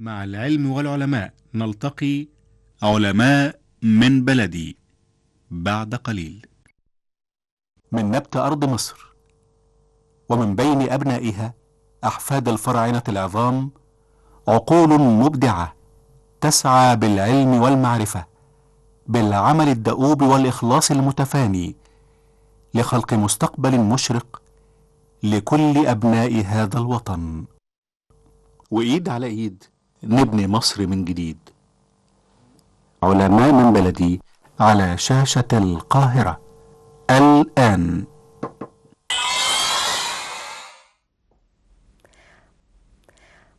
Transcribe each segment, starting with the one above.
مع العلم والعلماء نلتقي علماء من بلدي بعد قليل من نبت أرض مصر ومن بين أبنائها أحفاد الفراعنة العظام عقول مبدعة تسعى بالعلم والمعرفة بالعمل الدؤوب والإخلاص المتفاني لخلق مستقبل مشرق لكل أبناء هذا الوطن وإيد على إيد نبني مصر من جديد علماء من بلدي على شاشة القاهرة الآن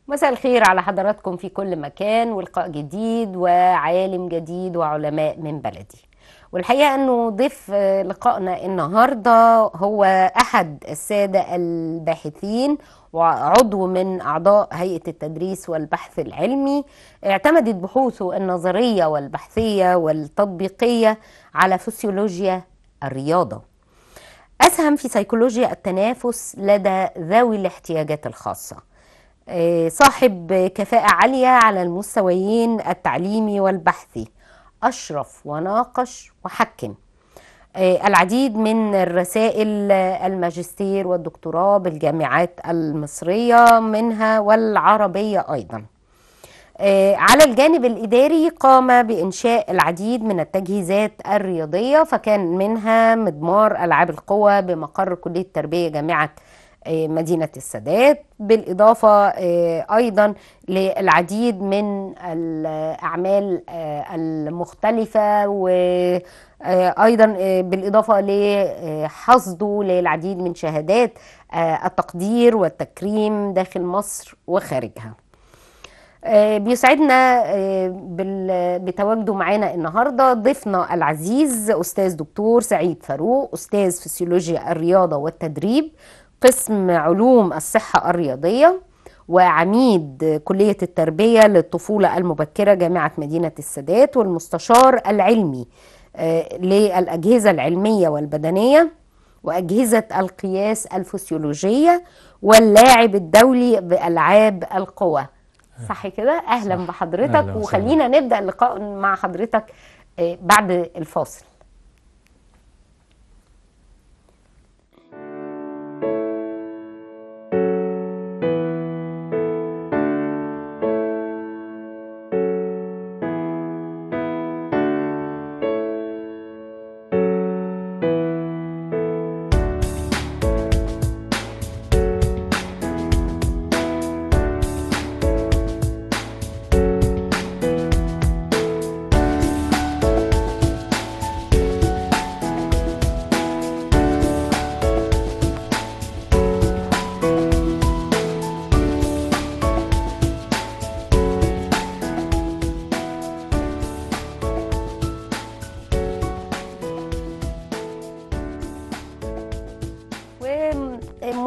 مساء الخير على حضراتكم في كل مكان ولقاء جديد وعالم جديد وعلماء من بلدي والحقيقة أنه ضيف لقائنا النهاردة هو أحد السادة الباحثين وعضو من أعضاء هيئة التدريس والبحث العلمي اعتمدت بحوثه النظرية والبحثية والتطبيقية على فسيولوجيا الرياضة أسهم في سيكولوجيا التنافس لدى ذوي الاحتياجات الخاصة آه، صاحب كفاءة عالية على المستويين التعليمي والبحثي أشرف وناقش وحكم آه، العديد من الرسائل آه، الماجستير والدكتوراه بالجامعات المصرية منها والعربية أيضا آه، على الجانب الإداري قام بإنشاء العديد من التجهيزات الرياضية فكان منها مضمار ألعاب القوى بمقر كلية التربية جامعة مدينة السادات بالإضافة أيضا للعديد من الأعمال المختلفة و. آه، ايضا آه، بالاضافه لحصده آه، للعديد من شهادات التقدير والتكريم داخل مصر وخارجها بيسعدنا بتواجده معانا النهارده ضيفنا العزيز استاذ دكتور سعيد فاروق استاذ فسيولوجيا الرياضه والتدريب قسم علوم الصحه الرياضيه وعميد كليه التربيه للطفوله المبكره جامعه مدينه السادات والمستشار العلمي آه، للأجهزة العلمية والبدنية وأجهزة القياس الفسيولوجية واللاعب الدولي بألعاب القوى صح كده أهلا بحضرتك وخلينا نبدأ اللقاء مع حضرتك آه، بعد الفاصل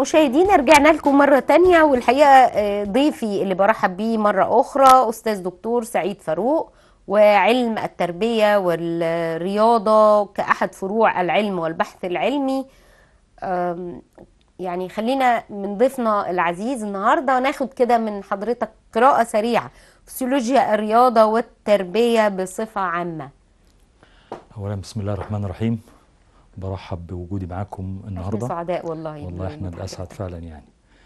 مشاهدينا رجعنا لكم مرة تانية والحقيقة آه، ضيفي اللي برحب بيه مرة أخرى أستاذ دكتور سعيد فاروق وعلم التربية والرياضة كأحد فروع العلم والبحث العلمي يعني خلينا من ضيفنا العزيز النهاردة ناخد كده من حضرتك قراءة سريعة فسيولوجيا الرياضة والتربية بصفة عامة أولا بسم الله الرحمن الرحيم برحب بوجودي معاكم النهارده احنا سعداء والله والله احنا الاسعد فعلا يعني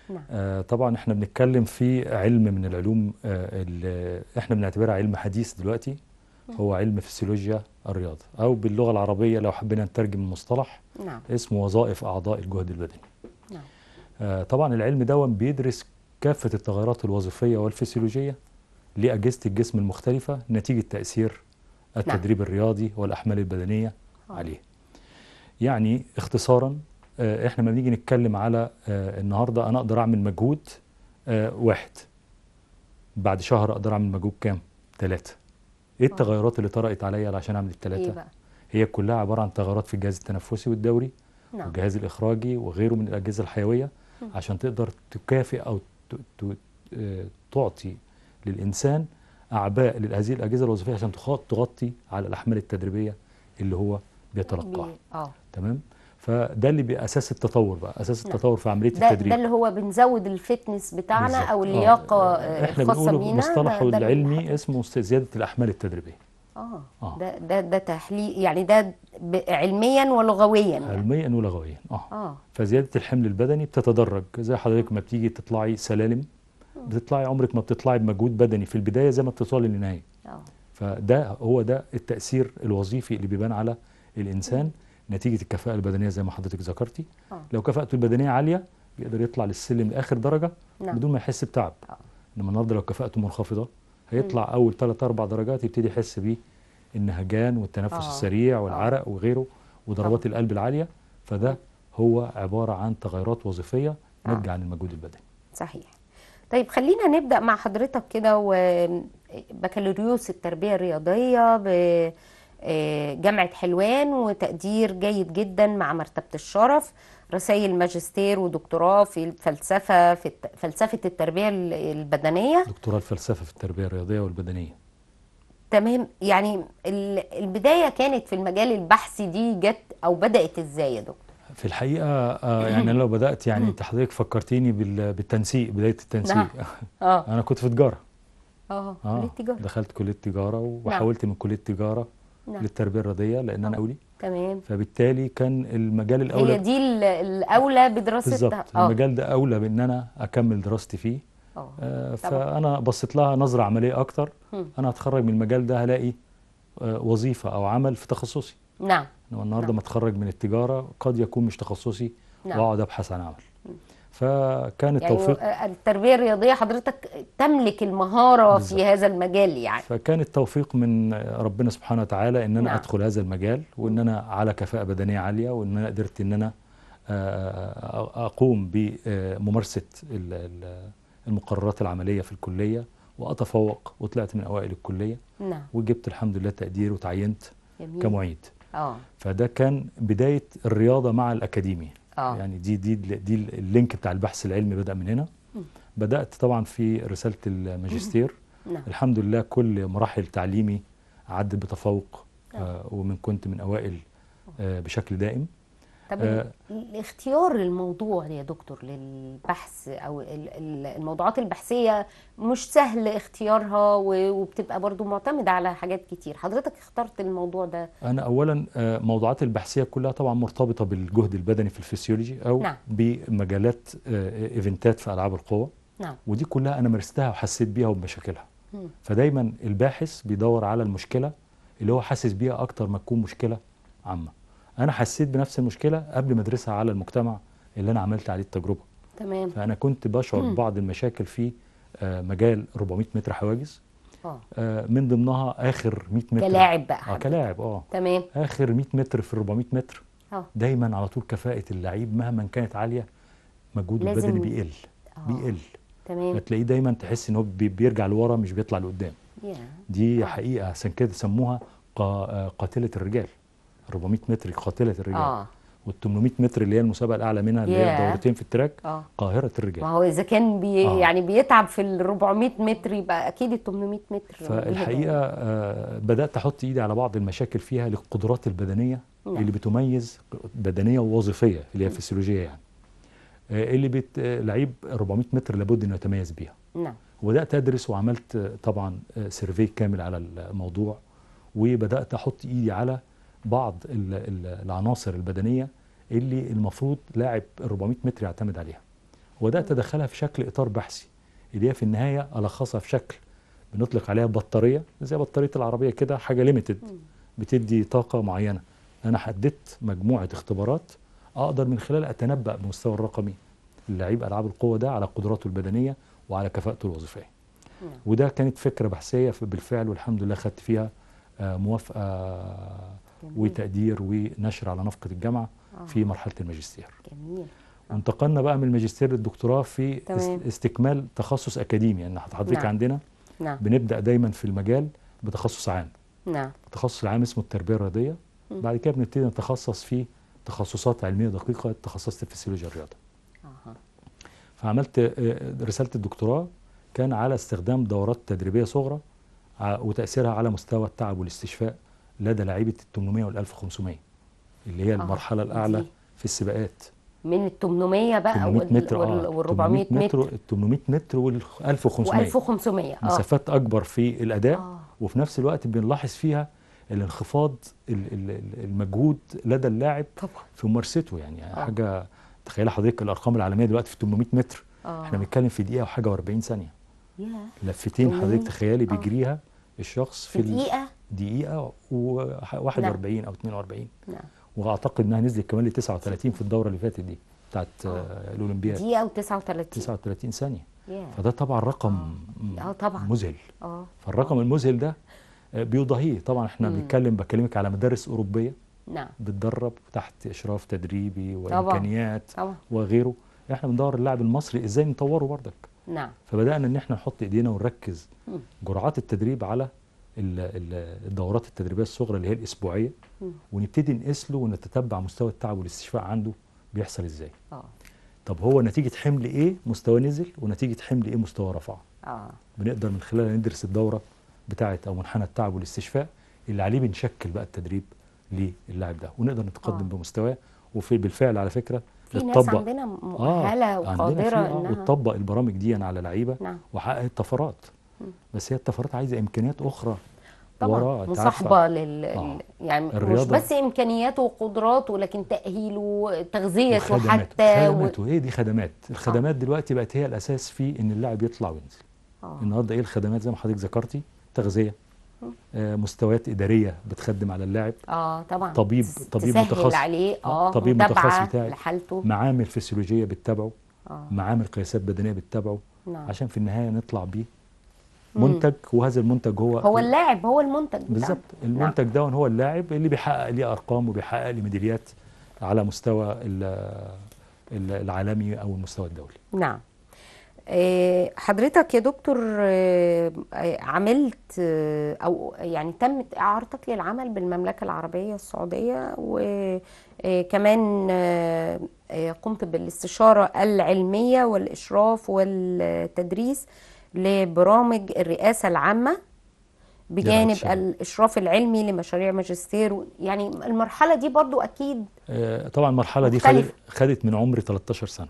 نعم. آه طبعا احنا بنتكلم في علم من العلوم آه اللي احنا بنعتبرها علم حديث دلوقتي هو علم فسيولوجيا الرياضه او باللغه العربيه لو حبينا نترجم المصطلح نعم. اسمه وظائف اعضاء الجهد البدني نعم. آه طبعا العلم دون بيدرس كافه التغيرات الوظيفيه والفسيولوجيه لاجهزه الجسم المختلفه نتيجه تاثير نعم. التدريب نعم. الرياضي والاحمال البدنيه آه. عليه عليه يعني اختصارا آه، احنا لما بنيجي نتكلم على آه، النهارده انا اقدر اعمل مجهود آه، واحد بعد شهر اقدر اعمل مجهود كام؟ ثلاثه. ايه التغيرات اللي طرقت عليا علشان اعمل الثلاثه؟ إيه هي كلها عباره عن تغيرات في الجهاز التنفسي والدوري نعم. والجهاز الاخراجي وغيره من الاجهزه الحيويه م. عشان تقدر تكافئ او تعطي للانسان اعباء لهذه الاجهزه الوظيفيه عشان تغطي على الاحمال التدريبيه اللي هو بيتلقاه آه. تمام فده اللي باساس التطور بقى اساس نعم. التطور في عمليه ده التدريب ده اللي هو بنزود الفتنس بتاعنا بالزبط. او آه. اللياقه آه. احنا بنقوله مصطلحه العلمي اسمه زياده الاحمال التدريبيه اه, آه. ده ده ده تحليل يعني ده علميا ولغويا علميا ولغويا آه. اه فزياده الحمل البدني بتتدرج زي حضرتك ما بتيجي تطلعي سلالم آه. بتطلعي عمرك ما بتطلعي بمجهود بدني في البدايه زي ما بتوصلي للنهايه اه فده هو ده التاثير الوظيفي اللي بيبان على للإنسان نتيجة الكفاءة البدنية زي ما حضرتك ذكرتي آه. لو كفاءته البدنية عالية يقدر يطلع للسلم لآخر درجة نعم. بدون ما يحس بتعب آه. إنما النهارده لو كفاءته منخفضة هيطلع م. أول ثلاث اربع درجات يبتدي يحس بيه النهجان والتنفس آه. السريع آه. والعرق آه. وغيره وضربات آه. القلب العالية فده هو عبارة عن تغيرات وظيفية آه. ناتجة آه. عن المجهود البدني صحيح طيب خلينا نبدأ مع حضرتك كده وبكالوريوس التربية الرياضية ب... آه، جامعة حلوان وتقدير جيد جدا مع مرتبة الشرف رسائل ماجستير ودكتوراه في الفلسفة في فلسفة التربية البدنية دكتوراه الفلسفة في التربية الرياضية والبدنية تمام يعني البداية كانت في المجال البحثي دي جت أو بدأت إزاي يا دكتور؟ في الحقيقة آه، يعني لو بدأت يعني أنت حضرتك فكرتيني بالتنسيق بداية التنسيق نعم. آه. أنا كنت في تجارة اه كلية تجارة دخلت كلية تجارة نعم. وحاولت من كلية تجارة نعم. للتربيه الرياضيه لان انا اولي تمام فبالتالي كان المجال الاولى هي دي الاولى بدراستها بالظبط آه. المجال ده اولى بان انا اكمل دراستي فيه أوه. آه، فانا بصيت لها نظره عمليه اكتر انا هتخرج من المجال ده هلاقي آه، وظيفه او عمل في تخصصي نعم النهارده نعم. ما اتخرج من التجاره قد يكون مش تخصصي نعم. واقعد ابحث عن عمل م. فكان يعني التوفيق يعني التربية الرياضية حضرتك تملك المهارة بالزبط. في هذا المجال يعني فكان التوفيق من ربنا سبحانه وتعالى ان انا نعم. ادخل هذا المجال وان انا على كفاءة بدنية عالية وان انا قدرت ان انا آه، آه، اقوم بممارسة المقررات العملية في الكلية واتفوق وطلعت من اوائل الكلية نعم وجبت الحمد لله تقدير وتعينت جميل. كمعيد آه. فده كان بداية الرياضة مع الأكاديمي آه. يعني دي دي دي اللينك بتاع البحث العلمي بدا من هنا بدات طبعا في رساله الماجستير نعم. الحمد لله كل مراحل تعليمي عدت بتفوق نعم. آه ومن كنت من اوائل آه بشكل دائم طب آه. اختيار الموضوع يا دكتور للبحث او الموضوعات البحثيه مش سهل اختيارها وبتبقى برضو معتمده على حاجات كتير حضرتك اخترت الموضوع ده انا اولا آه، موضوعات البحثيه كلها طبعا مرتبطه بالجهد البدني في الفسيولوجي او نعم. بمجالات آه، ايفنتات في العاب القوى نعم. ودي كلها انا مارستها وحسيت بيها وبمشاكلها فدايما الباحث بيدور على المشكله اللي هو حاسس بيها اكتر ما تكون مشكله عامه انا حسيت بنفس المشكله قبل ما ادرسها على المجتمع اللي انا عملت عليه التجربه تمام فانا كنت بشعر ببعض المشاكل في آه، مجال 400 متر حواجز آه. آه من ضمنها اخر 100 متر كلاعب بقى اه كلاعب اه تمام اخر 100 متر في 400 متر أوه. دايما على طول كفاءه اللعيب مهما كانت عاليه مجهوده البدني بيقل أوه. بيقل تمام فتلاقيه دايما تحس ان هو بيرجع لورا مش بيطلع لقدام yeah. دي أوه. حقيقه عشان كده سموها آه، قاتله الرجال 400 متر قاتله الرجال آه. وال 800 متر اللي هي المسابقه الاعلى منها اللي هي دورتين في التراك آه. قاهره الرجال ما هو اذا كان بي آه. يعني بيتعب في ال 400 متر يبقى اكيد ال 800 متر فالحقيقه آه بدات احط ايدي على بعض المشاكل فيها للقدرات البدنيه yeah. نعم. اللي بتميز بدنيه ووظيفيه اللي هي فسيولوجيه يعني آه اللي بت... آه، لعيب 400 متر لابد انه يتميز بيها نعم وبدات ادرس وعملت طبعا سيرفي آه، كامل على الموضوع وبدات احط ايدي على بعض العناصر البدنيه اللي المفروض لاعب ال 400 متر يعتمد عليها وده تدخلها في شكل اطار بحثي اللي هي في النهايه الخصها في شكل بنطلق عليها بطاريه زي بطاريه العربيه كده حاجه ليميتد بتدي طاقه معينه انا حددت مجموعه اختبارات اقدر من خلالها اتنبا بمستوى الرقمي اللعيب العاب القوه ده على قدراته البدنيه وعلى كفاءته الوظيفيه وده كانت فكره بحثيه بالفعل والحمد لله خدت فيها آه، موافقه وتقدير ونشر على نفقه الجامعه آه. في مرحله الماجستير جميل وانتقلنا بقى من الماجستير للدكتوراه في تمام. استكمال تخصص اكاديمي يعني حضرتك نعم. عندنا نعم. بنبدا دايما في المجال بتخصص عام نعم التخصص العام اسمه التربيه الرياضيه بعد كده بنبتدي نتخصص في تخصصات علميه دقيقه تخصصت في فسيولوجيا الرياضه آه. فعملت آه، رساله الدكتوراه كان على استخدام دورات تدريبيه صغرى آه، وتاثيرها على مستوى التعب والاستشفاء لدى لعيبه ال 800 وال 1500 اللي هي آه، المرحله الاعلى في السباقات من ال 800 بقى 800 آه، متر وال 400 متر ال 800 متر وال 1500 1500 اه مسافات اكبر في الاداء آه. وفي نفس الوقت بنلاحظ فيها الانخفاض المجهود لدى اللاعب طبعا. في ممارسته يعني, آه. حاجه تخيل حضرتك الارقام العالميه دلوقتي في 800 متر آه. احنا بنتكلم في دقيقه وحاجه و40 ثانيه yeah. لفتين حضرتك تخيلي آه. بيجريها الشخص في دقيقه دقيقه و41 نعم. او 42 نعم واعتقد انها نزلت كمان ل 39 في الدوره اللي فاتت دي بتاعت آه. الاولمبياد دقيقه و39 39 ثانيه yeah. فده طبعا رقم اه, آه، طبعا مذهل اه فالرقم آه. المذهل ده آه، بيضاهيه طبعا احنا بنتكلم بكلمك على مدارس اوروبيه نعم بتدرب تحت اشراف تدريبي وامكانيات طبعا. وغيره احنا بندور اللاعب المصري ازاي نطوره برضك نعم فبدانا ان احنا نحط ايدينا ونركز مم. جرعات التدريب على الدورات التدريبيه الصغرى اللي هي الاسبوعيه ونبتدي نقيس له ونتتبع مستوى التعب والاستشفاء عنده بيحصل ازاي اه طب هو نتيجه حمل ايه مستوى نزل ونتيجه حمل ايه مستوى رفع اه بنقدر من خلالها ندرس الدوره بتاعه او منحنى التعب والاستشفاء اللي عليه بنشكل بقى التدريب للاعب ده ونقدر نتقدم آه. بمستواه وفي بالفعل على فكره في ناس عندنا مؤهله آه. وقادره آه، انها وتطبق البرامج دي على لعيبه نعم. وحققت طفرات بس هي الطفرات عايزه امكانيات اخرى طبعا مصاحبه لل يعني آه. يعني الرياضة. مش بس امكانياته وقدراته لكن تاهيله تغذيته حتى خدماته و... هي دي خدمات آه. الخدمات آه. دلوقتي بقت هي الاساس في ان اللاعب يطلع وينزل آه. النهارده ايه الخدمات زي ما حضرتك ذكرتي تغذيه آه مستويات اداريه بتخدم على اللاعب اه طبعا طبيب طبيب متخصص عليه اه, آه، طبيب متخصص بتاعي لحالته معامل فسيولوجيه بتتابعه آه. معامل قياسات بدنيه بتتابعه نعم. عشان في النهايه نطلع بيه منتج وهذا المنتج هو هو اللاعب هو المنتج بالظبط نعم. المنتج نعم. ده هو اللاعب اللي بيحقق لي ارقام وبيحقق لي ميداليات على مستوى العالمي او المستوى الدولي نعم آه، حضرتك يا دكتور آه، عملت آه، او يعني تمت اعارتك للعمل بالمملكه العربيه السعوديه وكمان قمت بالاستشاره العلميه والاشراف والتدريس لبرامج الرئاسة العامة بجانب الاشراف العلمي لمشاريع ماجستير يعني المرحله دي برضو اكيد آه، طبعا المرحله دي خدت من عمري 13 سنه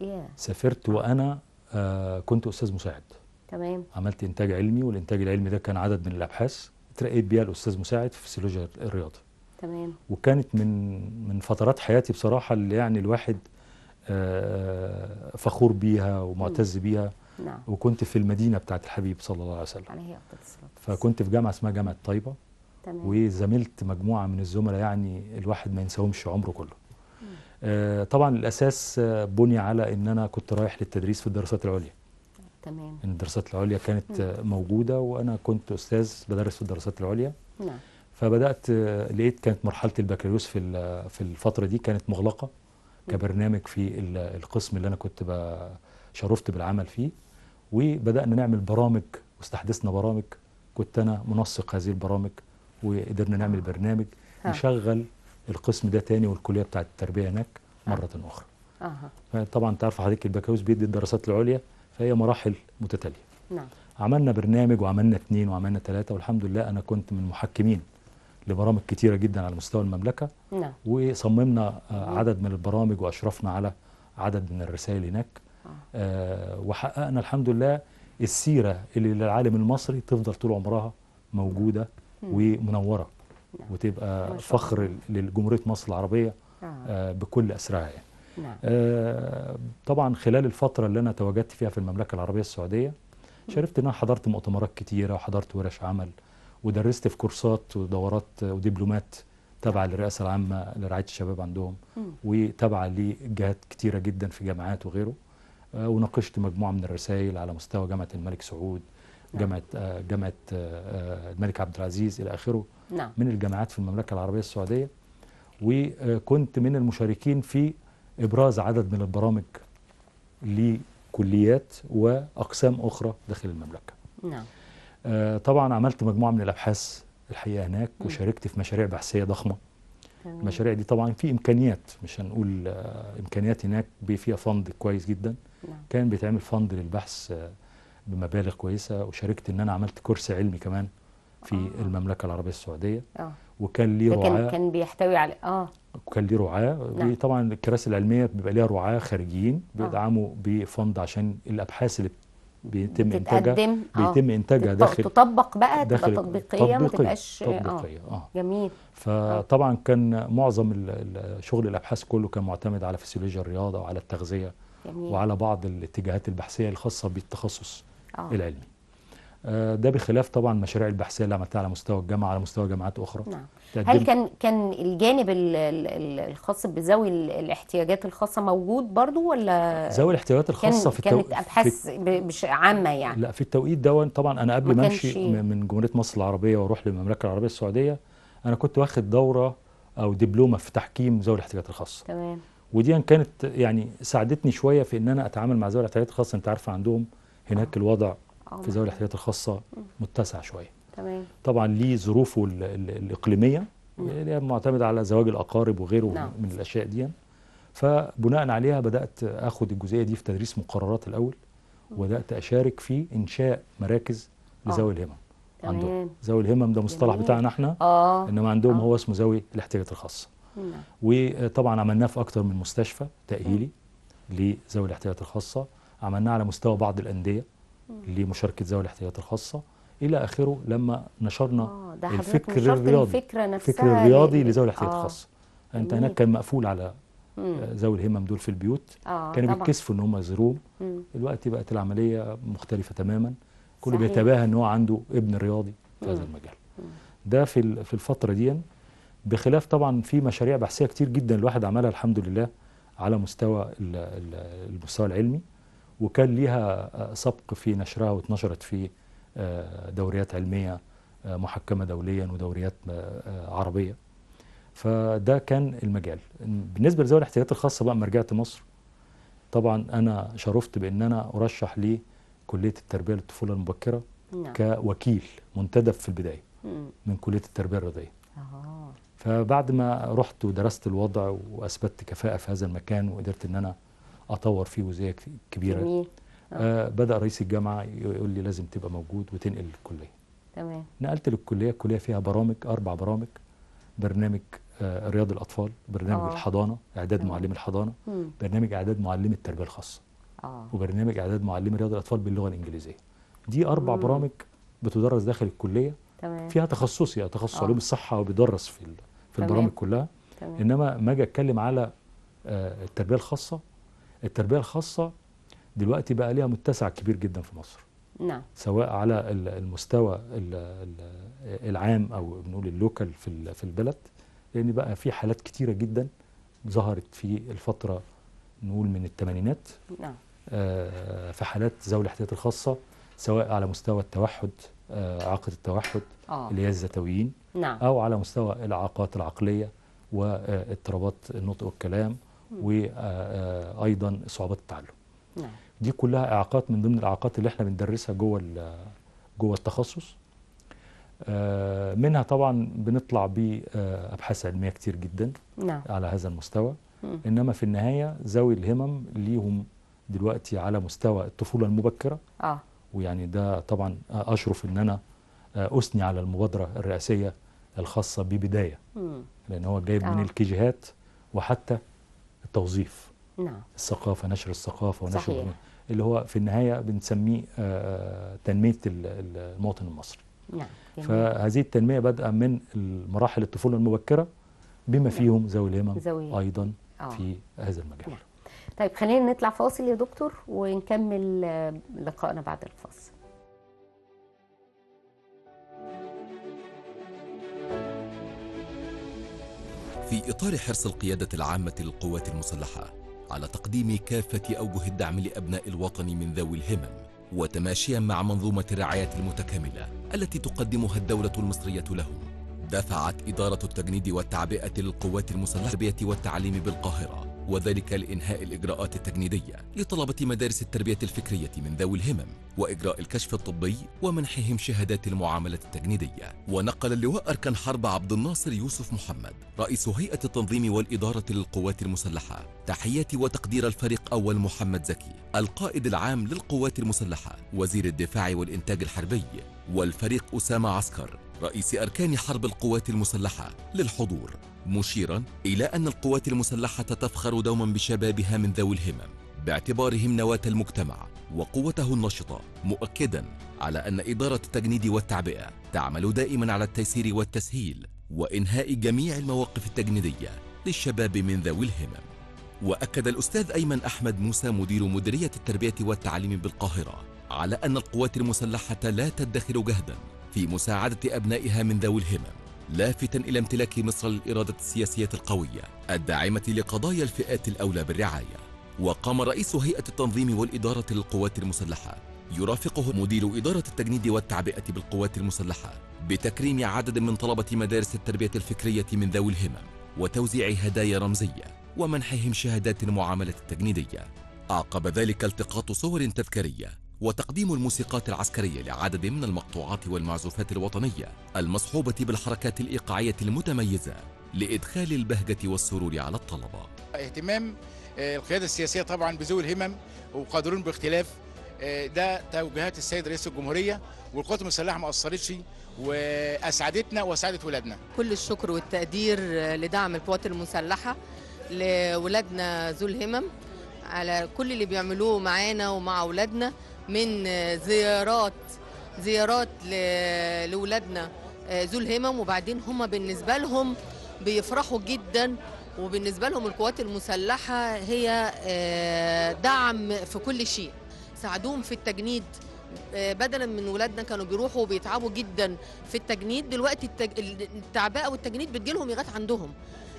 yeah. سافرت وانا آه، كنت استاذ مساعد تمام عملت انتاج علمي والانتاج العلمي ده كان عدد من الابحاث اترقيت بيها الاستاذ مساعد في فسيولوجيا الرياضه تمام وكانت من من فترات حياتي بصراحه اللي يعني الواحد آه، فخور بيها ومعتز بيها نعم. وكنت في المدينه بتاعت الحبيب صلى الله عليه وسلم عليه افضل الصلاه فكنت في جامعه اسمها جامعه طيبه تمام. وزملت مجموعه من الزملاء يعني الواحد ما ينساهمش عمره كله آه، طبعا الاساس آه، بني على ان انا كنت رايح للتدريس في الدراسات العليا تمام الدراسات العليا كانت آه، مم. موجوده وانا كنت استاذ بدرس في الدراسات العليا نعم فبدات لقيت كانت مرحله البكالوريوس في في الفتره دي كانت مغلقه كبرنامج في القسم اللي انا كنت شرفت بالعمل فيه وبدأنا نعمل برامج واستحدثنا برامج كنت أنا منسق هذه البرامج وقدرنا نعمل برنامج ها. نشغل القسم ده تاني والكلية بتاعة التربية هناك مرة آه. أخرى أه. طبعا تعرف حضرتك البكالوريوس بيدي الدراسات العليا فهي مراحل متتالية نعم. عملنا برنامج وعملنا اثنين وعملنا ثلاثة والحمد لله أنا كنت من المحكمين لبرامج كتيرة جدا على مستوى المملكة نعم. وصممنا عدد من البرامج وأشرفنا على عدد من الرسائل هناك آه، وحققنا الحمد لله السيرة اللي للعالم المصري تفضل طول عمرها موجودة ومنورة نعم. وتبقى فخر لجمهورية مصر العربية آه، نعم. بكل أسرعها يعني. نعم. آه، طبعا خلال الفترة اللي أنا تواجدت فيها في المملكة العربية السعودية شرفت ان انا حضرت مؤتمرات كتيره وحضرت ورش عمل ودرست في كورسات ودورات ودبلومات تابعه للرئاسه العامه لرعايه الشباب عندهم وتابعه لجهات كتيره جدا في جامعات وغيره آه، وناقشت مجموعه من الرسائل على مستوى جامعه الملك سعود نعم. جامعه آه، جامعه آه، الملك عبد العزيز الى اخره نعم. من الجامعات في المملكه العربيه السعوديه وكنت من المشاركين في ابراز عدد من البرامج لكليات واقسام اخرى داخل المملكه نعم طبعا عملت مجموعه من الابحاث الحقيقه هناك وشاركت في مشاريع بحثيه ضخمه المشاريع دي طبعا في امكانيات مش هنقول امكانيات هناك فيها فند كويس جدا نعم. كان بيتعمل فند للبحث آه، بمبالغ كويسه وشاركت ان انا عملت كورس علمي كمان في آه. المملكه العربيه السعوديه آه. وكان ليه رعاه كان بيحتوي على اه وكان ليه رعاه نعم. طبعا الكراسي العلميه بيبقى ليها رعاه خارجيين آه. بيدعموا بفند عشان الابحاث اللي بيتم انتاجها آه. بيتم انتاجها داخل تطبق بقى داخل تبقى تطبيقيه ما تبقاش تطبيقيه اه, آه. جميل فطبعا كان معظم شغل الابحاث كله كان معتمد على فسيولوجيا الرياضه وعلى التغذيه وعلى بعض الاتجاهات البحثية الخاصة بالتخصص آه. العلمي آه، ده بخلاف طبعا المشاريع البحثيه اللي عملتها على مستوى الجامعه على مستوى جامعات اخرى نعم. هل كان كان الجانب الخاص بذوي الاحتياجات الخاصه موجود برضو ولا ذوي الاحتياجات الخاصه كان في التو... كانت ابحاث مش عامه يعني لا في التوقيت ده طبعا انا قبل ما امشي من جمهوريه مصر العربيه واروح للمملكه العربيه السعوديه انا كنت واخد دوره او دبلومه في تحكيم ذوي الاحتياجات الخاصه تمام ودي كانت يعني ساعدتني شويه في ان انا اتعامل مع ذوي الاحتياجات الخاصه انت عارفه عندهم هناك آه. الوضع آه، في ذوي الاحتياجات الخاصه متسع شويه تمام طبعا ليه ظروفه الاقليميه اللي هي معتمده على زواج الاقارب وغيره نعم. من الاشياء دي فبناء عليها بدات اخد الجزئيه دي في تدريس مقررات الاول وبدات اشارك في انشاء مراكز لذوي آه. الهمم عندهم ذوي الهمم ده مصطلح بتاعنا احنا آه. انما عندهم آه. هو اسمه ذوي الاحتياجات الخاصه وطبعا عملناه في اكتر من مستشفى تاهيلي لذوي الاحتياجات الخاصه عملناه على مستوى بعض الانديه لمشاركه ذوي الاحتياجات الخاصه الى اخره لما نشرنا آه ده الفكر الرياضي الفكره نفسها الفكر الرياضي لذوي الاحتياجات آه الخاصه انت هناك كان مقفول على آه، ذوي الهمم دول في البيوت آه كانوا بيتكسفوا ان هم يزوروهم دلوقتي بقت العمليه مختلفه تماما كله بيتباهى ان هو عنده ابن رياضي في هذا المجال ده في في الفتره دي بخلاف طبعا في مشاريع بحثيه كتير جدا الواحد عملها الحمد لله على مستوى المستوى العلمي وكان ليها آه، سبق في نشرها واتنشرت في آه، دوريات علميه آه، محكمه دوليا ودوريات عربيه فده كان المجال بالنسبه لذوي الاحتياجات الخاصه بقى لما رجعت مصر طبعا انا شرفت بان انا ارشح لكليه التربيه للطفوله المبكره نعم. كوكيل منتدب في البدايه مم. من كليه التربيه الرياضيه فبعد ما رحت ودرست الوضع واثبتت كفاءه في هذا المكان وقدرت ان انا اطور فيه وزيه كبيره جميل. آه بدا رئيس الجامعه يقول لي لازم تبقى موجود وتنقل الكليه تمام نقلت للكليه الكليه فيها برامج اربع برامج برنامج آه رياض الاطفال برنامج أوه. الحضانه اعداد معلم الحضانه مم. برنامج اعداد معلم التربيه الخاصه أوه. وبرنامج اعداد معلم رياض الاطفال باللغه الانجليزيه دي اربع مم. برامج بتدرس داخل الكليه تمام. فيها تخصصي تخصص آه. علوم الصحه وبيدرس في في البرامج كلها تمام. انما ما اجي اتكلم على آه، التربيه الخاصه التربيه الخاصه دلوقتي بقى ليها متسع كبير جدا في مصر نعم سواء على المستوى العام او بنقول اللوكال في في البلد لان بقى في حالات كتيره جدا ظهرت في الفتره نقول من الثمانينات نعم آه، في حالات ذوي الاحتياجات الخاصه سواء على مستوى التوحد آه، عقد التوحد اللي هي الذاتويين نعم. أو على مستوى الإعاقات العقلية واضطرابات النطق والكلام وأيضا صعوبات التعلم نعم. دي كلها إعاقات من ضمن الإعاقات اللي احنا بندرسها جوه جوه التخصص آه، منها طبعا بنطلع بأبحاث علمية كتير جدا نعم. على هذا المستوى م. إنما في النهاية ذوي الهمم ليهم دلوقتي على مستوى الطفولة المبكرة آه. ويعني ده طبعا أشرف إن أنا آه، أثني على المبادرة الرئاسية الخاصة ببداية لأن هو جايب آه. من الكيجيهات وحتى التوظيف نعم. الثقافة نشر الثقافة ونشر صحيح. اللي هو في النهاية بنسميه آه، آه، تنمية المواطن المصري نعم. فهذه التنمية بادئة من مراحل الطفولة المبكرة بما نعم. فيهم ذوي الهمم أيضا آه. في هذا المجال نعم. طيب خلينا نطلع فاصل يا دكتور ونكمل آه، لقائنا بعد الفاصل في إطار حرص القيادة العامة للقوات المسلحة على تقديم كافة أوجه الدعم لأبناء الوطن من ذوي الهمم وتماشيا مع منظومة الرعاية المتكاملة التي تقدمها الدولة المصرية لهم دفعت إدارة التجنيد والتعبئة للقوات المسلحة والتعليم بالقاهرة وذلك لإنهاء الإجراءات التجنيدية لطلبة مدارس التربية الفكرية من ذوي الهمم وإجراء الكشف الطبي ومنحهم شهادات المعاملة التجنيدية ونقل اللواء أركان حرب عبد الناصر يوسف محمد رئيس هيئة التنظيم والإدارة للقوات المسلحة تحية وتقدير الفريق أول محمد زكي القائد العام للقوات المسلحة وزير الدفاع والإنتاج الحربي والفريق أسامة عسكر رئيس أركان حرب القوات المسلحة للحضور مشيرا إلى أن القوات المسلحة تفخر دوما بشبابها من ذوي الهمم باعتبارهم نواة المجتمع وقوته النشطة مؤكدا على أن إدارة التجنيد والتعبئة تعمل دائما على التيسير والتسهيل وإنهاء جميع المواقف التجنيدية للشباب من ذوي الهمم وأكد الأستاذ أيمن أحمد موسى مدير مديرية التربية والتعليم بالقاهرة على أن القوات المسلحة لا تدخر جهداً في مساعدة أبنائها من ذوي الهمم لافتا إلى امتلاك مصر للإرادة السياسية القوية الداعمة لقضايا الفئات الأولى بالرعاية وقام رئيس هيئة التنظيم والإدارة للقوات المسلحة يرافقه مدير إدارة التجنيد والتعبئة بالقوات المسلحة بتكريم عدد من طلبة مدارس التربية الفكرية من ذوي الهمم وتوزيع هدايا رمزية ومنحهم شهادات المعاملة التجنيدية عقب ذلك التقاط صور تذكارية وتقديم الموسيقات العسكرية لعدد من المقطوعات والمعزوفات الوطنية المصحوبة بالحركات الإيقاعية المتميزة لإدخال البهجة والسرور على الطلبة اهتمام آه، القيادة السياسية طبعا بذوي الهمم وقادرون باختلاف آه، ده توجيهات السيد رئيس الجمهورية والقوات المسلحة ما قصرتش وأسعدتنا وأسعدت ولادنا كل الشكر والتقدير آه، لدعم القوات المسلحة لولادنا ذو الهمم على كل اللي بيعملوه معانا ومع اولادنا من زيارات زيارات لاولادنا آه، ذو الهمم وبعدين هم بالنسبه لهم بيفرحوا جدا وبالنسبه لهم القوات المسلحه هي آه، دعم في كل شيء ساعدوهم في التجنيد آه، بدلا من ولادنا كانوا بيروحوا وبيتعبوا جدا في التجنيد دلوقتي التعباء التعبئه والتجنيد بتجيلهم لغايه عندهم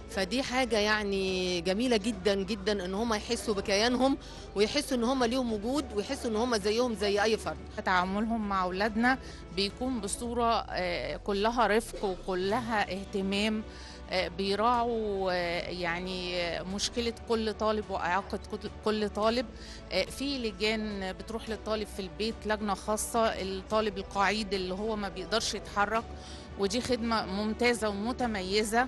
فدي حاجه يعني جميله جدا جدا ان هم يحسوا بكيانهم ويحسوا ان هم ليهم وجود ويحسوا ان هم زيهم زي اي فرد تعاملهم مع اولادنا بيكون بصوره آه، كلها رفق وكلها اهتمام آه، بيراعوا آه، يعني مشكلة كل طالب وإعاقة كل طالب في لجان بتروح للطالب في البيت لجنة خاصة الطالب القعيد اللي هو ما بيقدرش يتحرك ودي خدمة ممتازة ومتميزة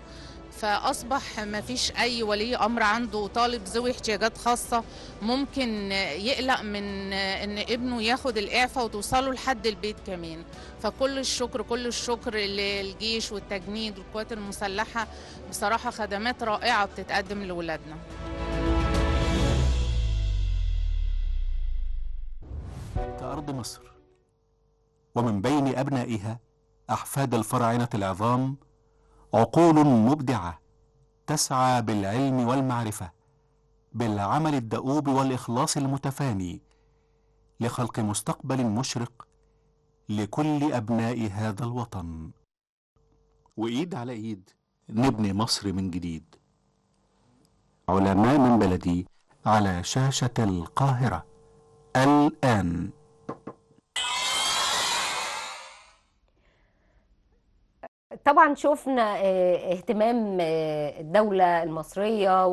فاصبح ما فيش اي ولي امر عنده طالب ذوي احتياجات خاصه ممكن يقلق من ان ابنه ياخد الاعفاء وتوصله لحد البيت كمان فكل الشكر كل الشكر للجيش والتجنيد والقوات المسلحه بصراحه خدمات رائعه بتتقدم لاولادنا كأرض مصر ومن بين أبنائها أحفاد الفراعنة العظام عقول مبدعه تسعى بالعلم والمعرفه بالعمل الدؤوب والاخلاص المتفاني لخلق مستقبل مشرق لكل ابناء هذا الوطن وايد على ايد نبني مصر من جديد علماء من بلدي على شاشه القاهره الان طبعا شفنا آه، اهتمام آه، الدولة المصرية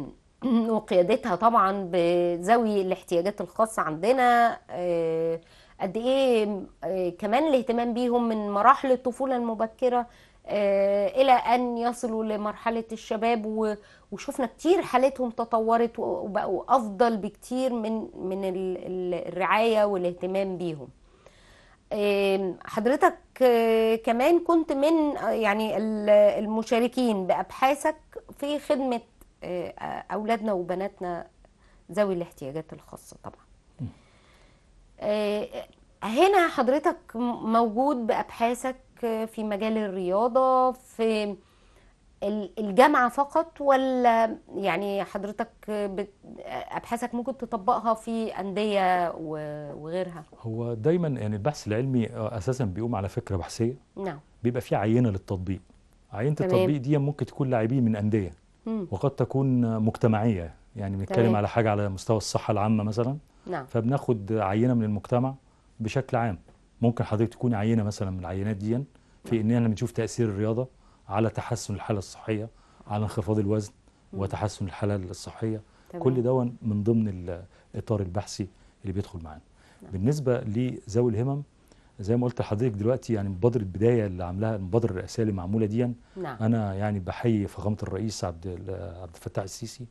وقيادتها طبعا بذوي الاحتياجات الخاصة عندنا آه، قد ايه كمان الاهتمام بيهم من مراحل الطفولة المبكرة الى ان يصلوا لمرحلة الشباب وشفنا كتير حالتهم تطورت وبقوا افضل بكتير من من الرعاية والاهتمام بيهم حضرتك آه، كمان كنت من آه، يعني المشاركين بأبحاثك في خدمة آه، أولادنا وبناتنا ذوي الاحتياجات الخاصة طبعا هنا حضرتك موجود بأبحاثك في مجال الرياضة في الجامعة فقط ولا يعني حضرتك أبحاثك ممكن تطبقها في أندية وغيرها؟ هو دايما يعني البحث العلمي آه، أساسا بيقوم على فكرة بحثية نعم بيبقى فيه عينة للتطبيق عينة تمام. التطبيق دي ممكن تكون لاعبين من أندية مم. وقد تكون مجتمعية يعني بنتكلم على حاجة على مستوى الصحة العامة مثلا نعم فبناخد عينة من المجتمع بشكل عام ممكن حضرتك تكون عينة مثلا من العينات دي في نعم. إن احنا بنشوف تأثير الرياضة على تحسن الحاله الصحيه على انخفاض الوزن وتحسن الحاله الصحيه تمام. كل ده من ضمن الاطار البحثي اللي بيدخل معانا نعم. بالنسبه لذوي الهمم زي ما قلت لحضرتك دلوقتي يعني مبادره البدايه اللي عاملاها المبادره الرئاسيه اللي معموله دي نعم. انا يعني بحيي فخامه الرئيس عبد عبد الفتاح السيسي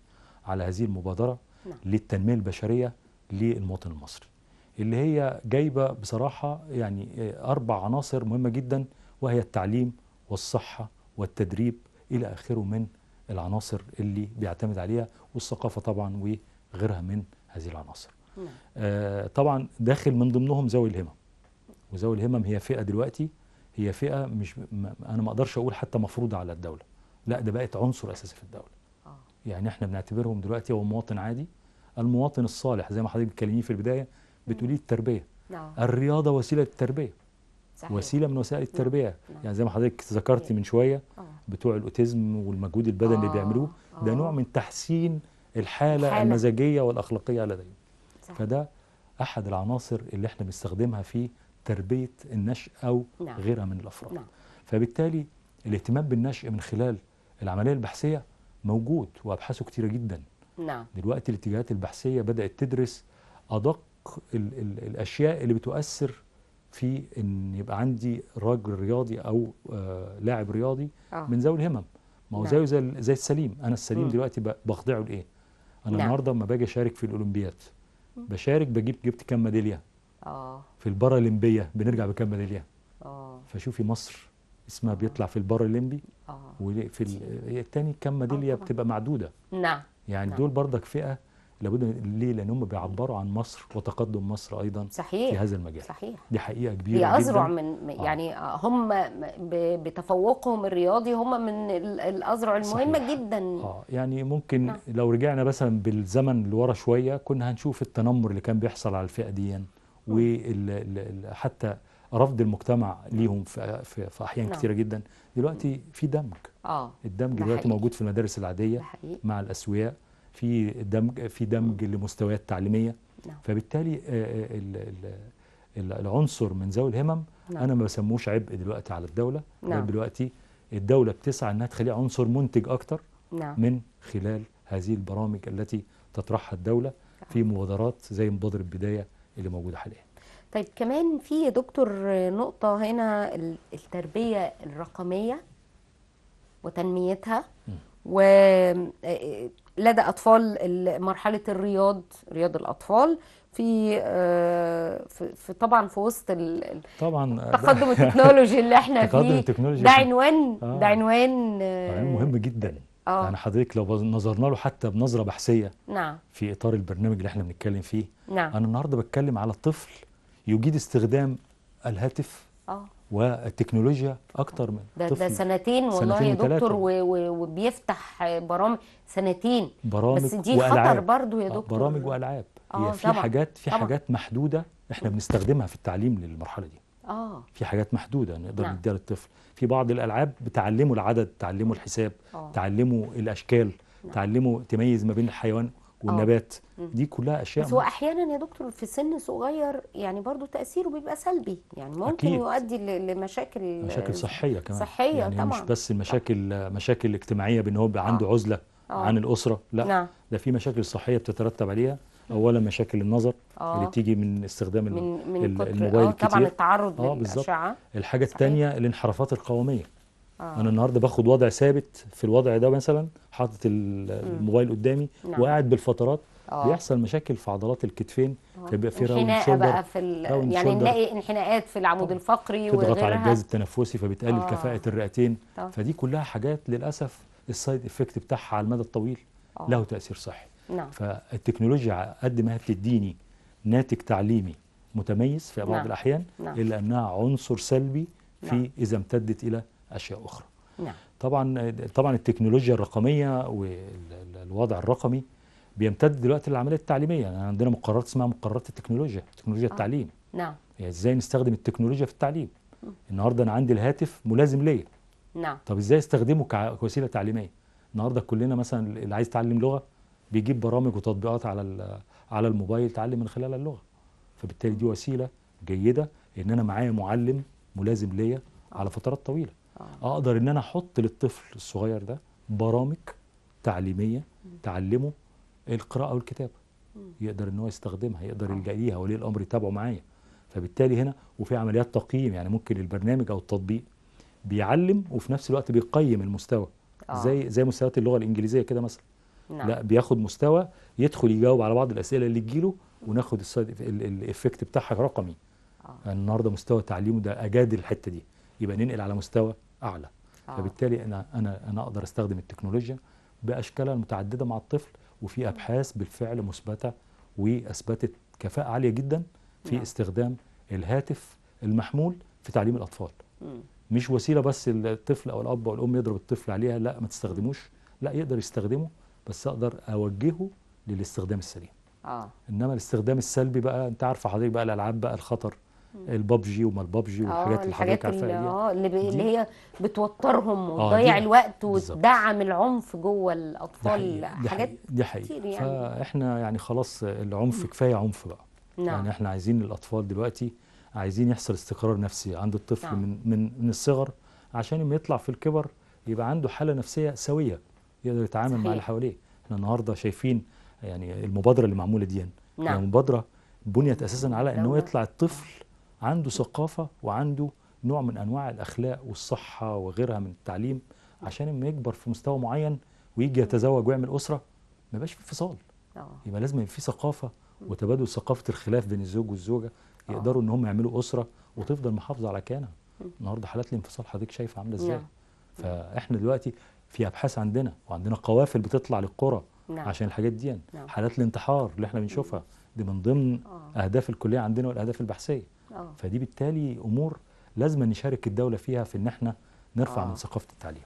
على هذه المبادره نعم. للتنميه البشريه للمواطن المصري اللي هي جايبه بصراحه يعني اربع عناصر مهمه جدا وهي التعليم والصحه والتدريب إلى آخره من العناصر اللي بيعتمد عليها والثقافة طبعا وغيرها من هذه العناصر نعم. آه طبعا داخل من ضمنهم ذوي الهمم وذوي الهمم هي فئة دلوقتي هي فئة مش أنا ما أقدرش أقول حتى مفروضة على الدولة لا ده بقت عنصر أساسي في الدولة آه. يعني احنا بنعتبرهم دلوقتي هو مواطن عادي المواطن الصالح زي ما حضرتك بتكلميه في البداية بتقولي التربية آه. الرياضة وسيلة التربية صحيح. وسيله من وسائل نعم. التربيه نعم. يعني زي ما حضرتك ذكرتي من شويه أوه. بتوع الاوتيزم والمجهود البدني اللي آه. بيعملوه ده آه. نوع من تحسين الحاله, الحالة. المزاجيه والاخلاقيه لديهم صحيح. فده احد العناصر اللي احنا بنستخدمها في تربيه النشء او نعم. غيرها من الافراد نعم. فبالتالي الاهتمام بالنشء من خلال العمليه البحثيه موجود وابحاثه كتيره جدا نعم دلوقتي الاتجاهات البحثيه بدات تدرس ادق الـ الـ الاشياء اللي بتؤثر في ان يبقى عندي راجل رياضي او آه لاعب رياضي أوه. من ذوي الهمم ما هو نعم. زيه زي زي السليم انا السليم مم. دلوقتي بخضعه لايه انا نعم. النهارده لما باجي اشارك في الاولمبياد بشارك بجيب جبت كام ميداليه اه في البارالمبيه بنرجع بكام ميداليه اه فشوفي مصر اسمها آه. بيطلع في البارالمبي اه وفي الثاني كام ميداليه آه. بتبقى معدوده نعم يعني نعم. دول برضك فئه لابد ليه لان هم بيعبروا عن مصر وتقدم مصر ايضا صحيح. في هذا المجال صحيح دي حقيقه كبيره هي اذرع من آه. يعني آه. هم بتفوقهم الرياضي هم من الاذرع المهمه صحيح. جدا اه يعني ممكن آه. لو رجعنا مثلا بالزمن لورا شويه كنا هنشوف التنمر اللي كان بيحصل على الفئه دي وحتى رفض المجتمع ليهم في, في, في احيان نعم. كثيره جدا دلوقتي في دمج اه الدمج دلوقتي موجود في المدارس العاديه مع الاسوياء في دمج في دمج لمستويات تعليميه نعم. فبالتالي آه، آه، العنصر من ذوي الهمم نعم. انا ما بسموش عبء دلوقتي على الدوله نعم. دلوقتي الدوله بتسعى انها تخليه عنصر منتج اكتر نعم. من خلال هذه البرامج التي تطرحها الدوله نعم. في مبادرات زي مبادره البدايه اللي موجوده حاليا طيب كمان في دكتور نقطه هنا التربيه الرقميه وتنميتها م. و آه، لدى أطفال مرحلة الرياض رياض الأطفال في آه، في طبعا في وسط طبعا آه، تقدم التكنولوجي اللي احنا تقدم فيه التكنولوجي ده عنوان آه ده عنوان آه،, آه. مهم جدا آه يعني حضرتك لو نظرنا له حتى بنظره بحثيه نعم في اطار البرنامج اللي احنا بنتكلم فيه نعم انا النهارده بتكلم على طفل يجيد استخدام الهاتف اه والتكنولوجيا اكتر من ده, طفل. ده سنتين والله يا دكتور وبيفتح برامج سنتين برامج بس دي وألعاب. خطر برضه يا آه، دكتور برامج والعاب آه، هي في طبعًا. حاجات في طبعًا. حاجات محدوده احنا بنستخدمها في التعليم للمرحله دي اه في حاجات محدوده نقدر نعم. نديها للطفل في بعض الالعاب بتعلمه العدد تعلمه الحساب آه. تعلمه الاشكال نعم. تعلمه تميز ما بين الحيوان والنبات أوه. دي كلها اشياء بس هو احيانا يا دكتور في سن صغير يعني برضو تاثيره بيبقى سلبي يعني ممكن أكيد. يؤدي لمشاكل مشاكل صحيه كمان صحيه يعني طبعا مش بس المشاكل طبعا. مشاكل اجتماعيه بان هو بيبقى عنده آه. عزله أوه. عن الاسره لا نعم. ده في مشاكل صحيه بتترتب عليها اولا مشاكل النظر أوه. اللي بتيجي من استخدام من الموبايل كتير آه، طبعا التعرض آه، للاشعه الحاجه الثانيه الانحرافات القوميه آه. انا النهارده باخد وضع ثابت في الوضع ده مثلا حاطط الموبايل قدامي نعم. وقاعد بالفترات آه. بيحصل مشاكل في عضلات الكتفين فبيبقى آه. في راوند شولدر بقى في يعني نلاقي انحناءات في العمود الفقري وغيرها على الجهاز التنفسي فبتقلل آه. كفاءه الرئتين طبعا. فدي كلها حاجات للاسف السايد افكت بتاعها على المدى الطويل آه. له تاثير صحي نعم. فالتكنولوجيا قد ما هي بتديني ناتج تعليمي متميز في بعض نعم. الاحيان نعم. الا انها عنصر سلبي في نعم. اذا امتدت الى اشياء اخرى نعم. طبعا طبعا التكنولوجيا الرقميه والوضع الرقمي بيمتد دلوقتي للعمليه التعليميه يعني عندنا مقررات اسمها مقررات التكنولوجيا تكنولوجيا آه. التعليم نعم يعني ازاي نستخدم التكنولوجيا في التعليم م. النهارده انا عندي الهاتف ملازم ليا نعم طب ازاي استخدمه كوسيله تعليميه النهارده كلنا مثلا اللي عايز يتعلم لغه بيجيب برامج وتطبيقات على على الموبايل يتعلم من خلال اللغه فبالتالي دي وسيله جيده ان انا معايا معلم ملازم ليا آه. على فترات طويله آه. اقدر ان انا احط للطفل الصغير ده برامج تعليميه تعلمه القراءه والكتابه يقدر ان هو يستخدمها يقدر آه. يلجا ليها ولي الامر يتابعه معايا فبالتالي هنا وفي عمليات تقييم يعني ممكن البرنامج او التطبيق بيعلم وفي نفس الوقت بيقيم المستوى آه. زي زي مستويات اللغه الانجليزيه كده مثلا نعم. لا بياخد مستوى يدخل يجاوب على بعض الاسئله اللي تجيله وناخد الافكت بتاعها رقمي آه. النهارده مستوى تعليمه ده اجاد الحته دي يبقى ننقل على مستوى اعلى آه. فبالتالي انا انا انا اقدر استخدم التكنولوجيا باشكالها المتعدده مع الطفل وفي ابحاث بالفعل مثبته واثبتت كفاءه عاليه جدا في نعم. استخدام الهاتف المحمول في تعليم الاطفال مم. مش وسيله بس الطفل او الاب او الام يضرب الطفل عليها لا ما تستخدموش لا يقدر يستخدمه بس اقدر اوجهه للاستخدام السليم آه. انما الاستخدام السلبي بقى انت عارفه حضرتك بقى الالعاب بقى الخطر البابجي وما البابجي آه، والحاجات اللي حضرتك عارفاها اللي, اه اللي, اللي هي بتوترهم آه، وتضيع آه الوقت وتدعم العنف جوه الاطفال دي حقيقة. حاجات دي حقيقة. كتير يعني فاحنا يعني خلاص العنف كفايه عنف بقى نعم. يعني احنا عايزين الاطفال دلوقتي عايزين يحصل استقرار نفسي عند الطفل نعم. من من من الصغر عشان لما يطلع في الكبر يبقى عنده حاله نفسيه سويه يقدر يتعامل صحيح. مع اللي حواليه احنا النهارده شايفين يعني المبادره اللي معموله دي يعني نعم. يعني مبادره بنيت اساسا على ان هو يطلع الطفل عنده ثقافة وعنده نوع من أنواع الأخلاق والصحة وغيرها من التعليم عشان لما يكبر في مستوى معين ويجي يتزوج ويعمل أسرة ما يبقاش في انفصال آه. يبقى لازم يبقى في ثقافة وتبادل ثقافة الخلاف بين الزوج والزوجة آه. يقدروا إن هم يعملوا أسرة وتفضل محافظة على كيانها النهارده حالات الانفصال حضرتك شايفة عاملة إزاي نعم. فإحنا دلوقتي في أبحاث عندنا وعندنا قوافل بتطلع للقرى نعم. عشان الحاجات دي يعني. نعم. حالات الانتحار اللي احنا بنشوفها دي من ضمن آه. اهداف الكليه عندنا والاهداف البحثيه أوه. فدي بالتالي امور لازم نشارك الدوله فيها في ان احنا نرفع أوه. من ثقافه التعليم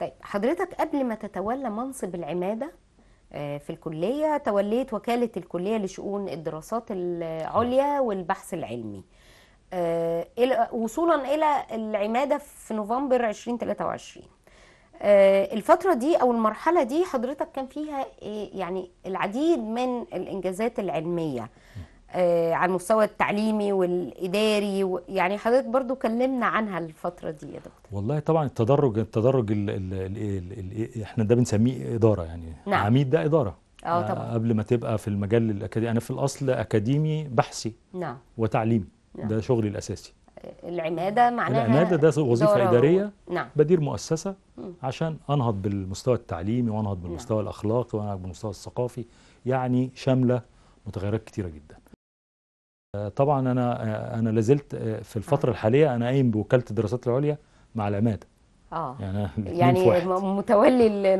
طيب حضرتك قبل ما تتولى منصب العماده آه، في الكليه توليت وكاله الكليه لشؤون الدراسات العليا نعم. والبحث العلمي آه، وصولا الى العماده في نوفمبر 2023 آه، الفترة دي أو المرحلة دي حضرتك كان فيها إيه؟ يعني العديد من الإنجازات العلمية نعم. آه، على المستوى التعليمي والاداري يعني حضرتك برضو كلمنا عنها الفتره دي يا دكتور والله طبعا التدرج التدرج الـ الـ الـ الـ احنا ده بنسميه اداره يعني نعم. عميد ده اداره آه،, اه طبعا قبل ما تبقى في المجال الاكاديمي انا في الاصل اكاديمي بحثي نعم وتعليمي نعم. ده شغلي الاساسي آه، العماده معناها العماده ده وظيفه اداريه و... نعم. بدير مؤسسه م. عشان انهض بالمستوى التعليمي وانهض نعم. بالمستوى نعم. الاخلاقي وانهض بالمستوى الثقافي يعني شامله متغيرات كتيره جدا طبعا انا انا لازلت آه، في الفتره آه. الحاليه انا قايم بوكاله الدراسات العليا مع العماده اه يعني يعني متولي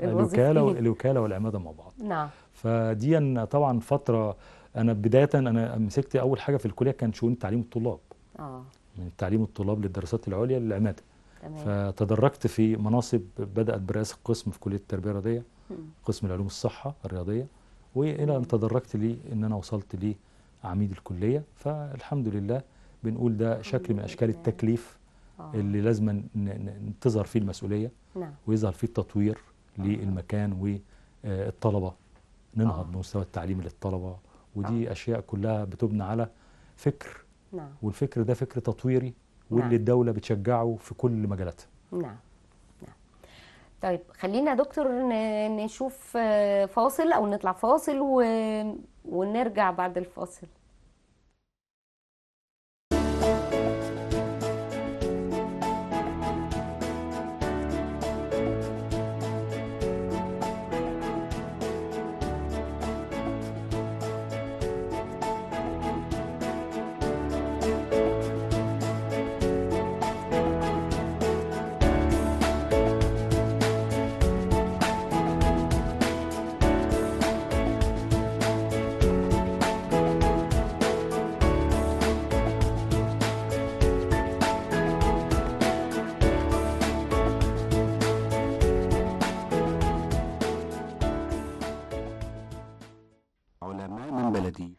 الوكاله الوكاله والعماده مع بعض نعم فدي طبعا فتره انا بدايه انا مسكت اول حاجه في الكليه كان شؤون تعليم الطلاب اه من يعني تعليم الطلاب للدراسات العليا للعماده تمام فتدرجت في مناصب بدات برئاسه قسم في كليه التربيه الرياضيه قسم العلوم الصحه الرياضيه والى ان تدرجت لي ان انا وصلت ليه عميد الكلية فالحمد لله بنقول ده شكل من أشكال التكليف آه. اللي لازم تظهر فيه المسؤولية نعم. ويظهر فيه التطوير آه. للمكان والطلبة آه، ننهض مستوى التعليم للطلبة ودي أشياء كلها بتبنى على فكر نعم. والفكر ده فكر تطويري واللي نعم. الدولة بتشجعه في كل مجالاتها نعم طيب خلينا يا دكتور نشوف آه، فاصل او نطلع فاصل و... ونرجع بعد الفاصل علماء من بلدي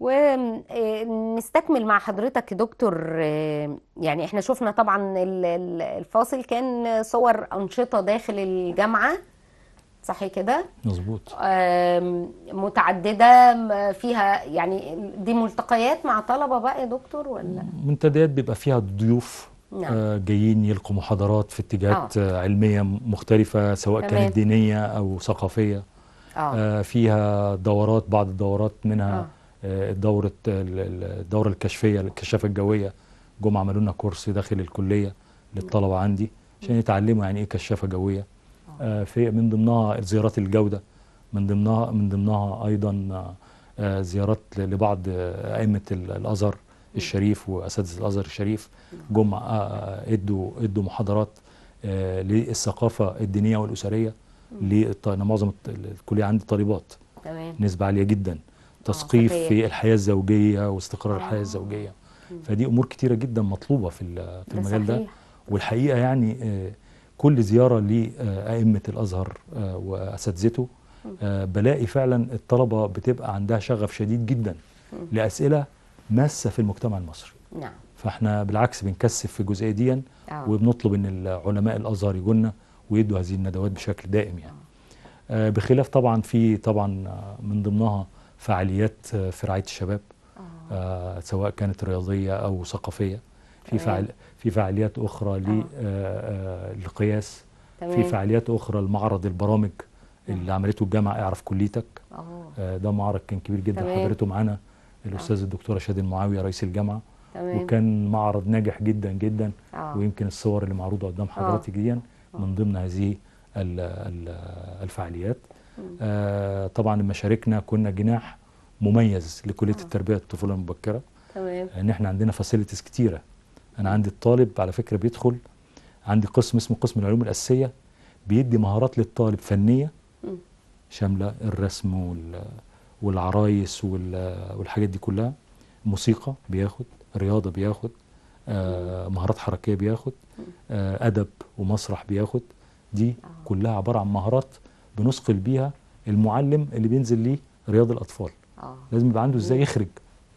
ونستكمل آه، مع حضرتك يا دكتور آه، يعني احنا شفنا طبعا الفاصل كان صور انشطه داخل الجامعه صحيح كده مظبوط متعدده فيها يعني دي ملتقيات مع طلبه بقى يا دكتور ولا منتديات بيبقى فيها ضيوف نعم. آه، جايين يلقوا محاضرات في اتجاهات علميه مختلفه سواء كانت دينيه او ثقافيه آه. آه. فيها دورات بعض الدورات منها آه. آه، دوره الدوره الكشفيه الكشافه الجويه جم عملوا لنا كورس داخل الكليه للطلبه عندي عشان يتعلموا يعني ايه كشافه جويه آه, آه، في من ضمنها زيارات الجوده من ضمنها من ضمنها ايضا آه زيارات لبعض ائمه الازهر الشريف واساتذه الازهر الشريف جم ادوا ادوا محاضرات للثقافه الدينيه والاسريه للط... انا معظم الكليه عندي طالبات تمام نسبه عاليه جدا آه، تثقيف في الحياه الزوجيه واستقرار الحياه آه. الزوجيه فدي امور كتيره جدا مطلوبه في في المجال ده والحقيقه يعني آه، كل زياره لائمه الازهر واساتذته بلاقي فعلا الطلبه بتبقى عندها شغف شديد جدا لاسئله ماسه في المجتمع المصري نعم فاحنا بالعكس بنكثف في الجزئيه دي وبنطلب ان العلماء الازهر يجوا ويدوا هذه الندوات بشكل دائم يعني آه، بخلاف طبعا في طبعا آه، من ضمنها فعاليات آه، في رعايه الشباب سواء كانت رياضيه او ثقافيه في فعال في فعاليات اخرى للقياس في فعاليات اخرى لمعرض البرامج اللي عملته الجامعه اعرف كليتك ده معرض كان كبير جدا حضرته معانا الاستاذ الدكتور شادي المعاويه رئيس الجامعه تمام. وكان معرض ناجح جدا جدا آه. ويمكن الصور اللي معروضه قدام حضرتك دي من ضمن هذه الفعاليات آه، طبعا لما شاركنا كنا جناح مميز لكليه التربيه الطفوله المبكره تمام ان آه، احنا عندنا فاسيلتيز كتيره انا عندي الطالب على فكره بيدخل عندي قسم اسمه قسم العلوم الاساسيه بيدي مهارات للطالب فنيه شامله الرسم والعرايس والحاجات دي كلها موسيقى بياخد رياضه بياخد آه، مهارات حركيه بياخد آه، ادب ومسرح بياخد دي آه. كلها عباره عن مهارات بنثقل بيها المعلم اللي بينزل ليه رياض الاطفال آه. لازم يبقى عنده ازاي يخرج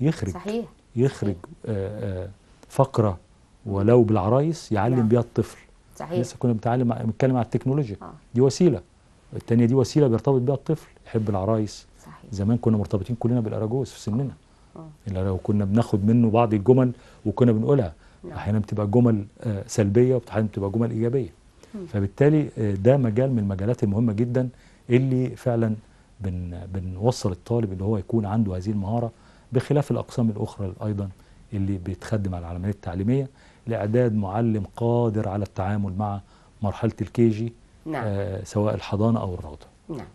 يخرج صحيح. يخرج آه، فقره ولو بالعرايس يعلم نعم. بيها الطفل صحيح لسه كنا بنتعلم بنتكلم على التكنولوجيا آه. دي وسيله الثانيه دي وسيله بيرتبط بيها الطفل يحب العرايس صحيح. زمان كنا مرتبطين كلنا بالاراجوز في سننا آه. آه. لو كنا بناخد منه بعض الجمل وكنا بنقولها نعم. احيانا بتبقى جمل آه، سلبيه واحيانا بتبقى جمل ايجابيه فبالتالي آه، ده مجال من المجالات المهمه جدا اللي فعلا بن بنوصل الطالب اللي هو يكون عنده هذه المهاره بخلاف الاقسام الاخرى ايضا اللي بتخدم على العمليه التعليميه لاعداد معلم قادر على التعامل مع مرحله الكيجي نعم. آه سواء الحضانه او الروضه نعم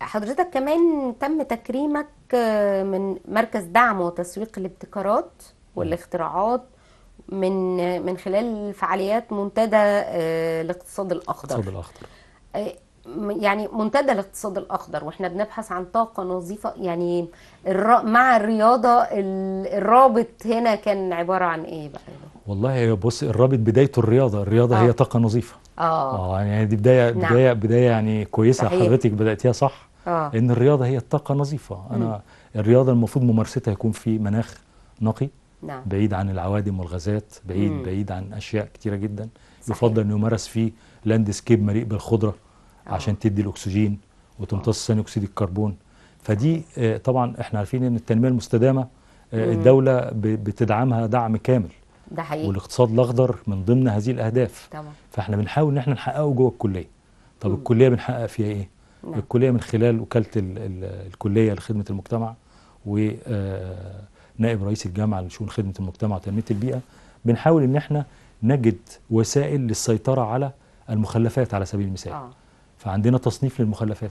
حضرتك كمان تم تكريمك آه، من مركز دعم وتسويق الابتكارات والاختراعات من من خلال فعاليات منتدى آه، الاقتصاد الاخضر الاقتصاد الاخضر آه، يعني منتدى الاقتصاد الاخضر واحنا بنبحث عن طاقه نظيفه يعني مع الرياضه الرابط هنا كان عباره عن ايه بقى والله بص الرابط بدايته الرياضه الرياضه آه. هي طاقه نظيفه اه, آه، يعني دي بدايه نعم. بدايه بدايه يعني كويسه صحيح. حضرتك بداتيها صح آه. ان الرياضه هي الطاقه نظيفه انا م. الرياضه المفروض ممارستها يكون في مناخ نقي نعم. بعيد عن العوادم والغازات بعيد مم. بعيد عن أشياء كتيرة جدا صحيح. يفضل أن يمارس فيه لاندسكيب مليء بالخضرة أوه. عشان تدي الأكسجين وتمتص آه. ثاني أكسيد الكربون فدي آه طبعا احنا عارفين ان التنمية المستدامة آه الدولة بتدعمها دعم كامل ده حقيقي والاقتصاد الأخضر من ضمن هذه الأهداف طبعا. فاحنا بنحاول ان احنا نحققه جوه الكلية طب مم. الكلية بنحقق فيها ايه؟ نعم. الكلية من خلال وكالة الكلية لخدمة المجتمع و آه نائب رئيس الجامعه لشؤون خدمه المجتمع وتنميه البيئه بنحاول ان احنا نجد وسائل للسيطره على المخلفات على سبيل المثال آه. فعندنا تصنيف للمخلفات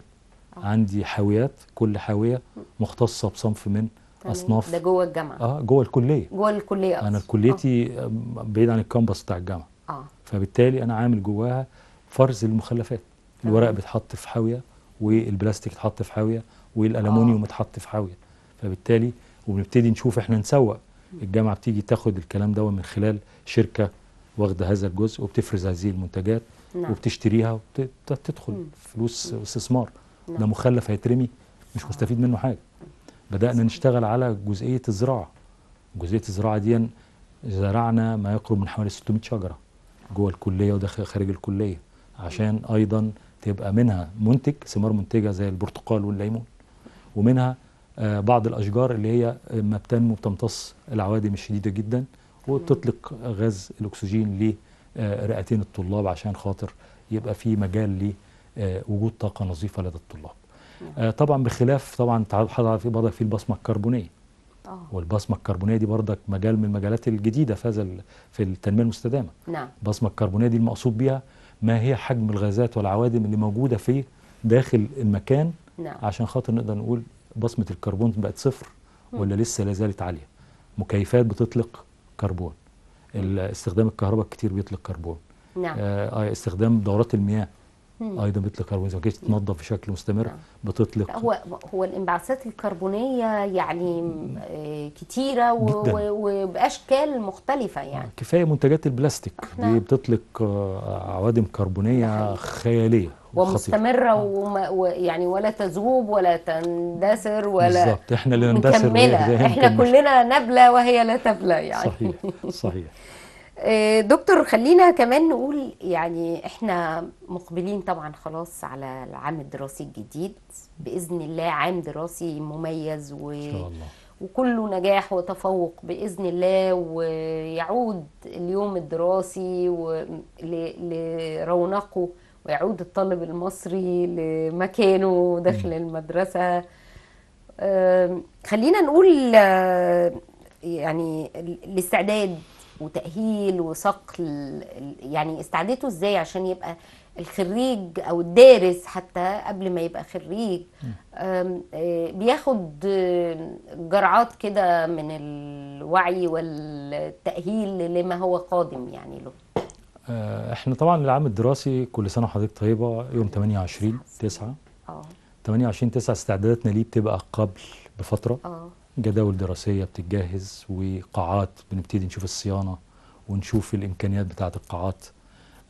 آه. عندي حاويات كل حاويه مختصه بصنف من تمام. اصناف ده جوه الجامعه اه جوه الكليه جوه الكليه أصلاً. انا كليتي آه. بعيد عن الكامبس بتاع الجامعه آه. فبالتالي انا عامل جواها فرز المخلفات تمام. الورق بيتحط في حاويه والبلاستيك اتحط في حاويه والالومنيوم اتحط آه. في حاويه فبالتالي وبنبتدي نشوف احنا نسوق الجامعه بتيجي تاخد الكلام ده من خلال شركه واخده هذا الجزء وبتفرز هذه المنتجات نعم. وبتشتريها وبتدخل مم. فلوس استثمار نعم. ده مخلف هيترمي مش آه. مستفيد منه حاجه بدانا نشتغل على جزئيه الزراعه جزئيه الزراعه دي زرعنا ما يقرب من حوالي 600 شجره جوه الكليه وداخل خارج الكليه عشان ايضا تبقى منها منتج ثمار منتجه زي البرتقال والليمون ومنها آه، بعض الأشجار اللي هي لما بتنمو بتمتص العوادم الشديدة جدا وبتطلق غاز الأكسجين لرئتين الطلاب عشان خاطر يبقى في مجال لوجود طاقة نظيفة لدى الطلاب آه، طبعا بخلاف طبعا إيه برضك في البصمة الكربونية آه. والبصمة الكربونية دي برضك مجال من المجالات الجديدة في هذا في التنمية المستدامة نعم البصمة الكربونية دي المقصود بيها ما هي حجم الغازات والعوادم اللي موجودة في داخل المكان نعم. عشان خاطر نقدر نقول بصمه الكربون بقت صفر ولا لسه لا زالت عاليه مكيفات بتطلق كربون استخدام الكهرباء كتير بيطلق كربون نعم. آه, آه، استخدام دورات المياه مم. ايضا بتطلق كربون اذا ما كانتش بشكل مستمر نعم. بتطلق هو هو الانبعاثات الكربونيه يعني آه، كتيره وباشكال مختلفه يعني آه، كفايه منتجات البلاستيك دي نعم. بتطلق عوادم كربونيه خياليه ومستمره نعم. وما ويعني ولا تذوب ولا تندثر ولا بالظبط احنا اللي نندثر احنا كلنا نبله وهي لا تبلى يعني صحيح صحيح آه، دكتور خلينا كمان نقول يعني احنا مقبلين طبعا خلاص على العام الدراسي الجديد باذن الله عام دراسي مميز و إن شاء الله. وكله نجاح وتفوق باذن الله ويعود اليوم الدراسي لرونقه ويعود الطالب المصري لمكانه داخل المدرسة خلينا نقول يعني الاستعداد وتأهيل وصقل يعني استعدته ازاي عشان يبقى الخريج او الدارس حتى قبل ما يبقى خريج آه، بياخد جرعات كده من الوعي والتأهيل لما هو قادم يعني له آه، احنا طبعا العام الدراسي كل سنه وحضرتك طيبه يوم 28 9 اه 28 9 استعداداتنا ليه بتبقى قبل بفتره اه جداول دراسيه بتتجهز وقاعات بنبتدي نشوف الصيانه ونشوف الامكانيات بتاعه القاعات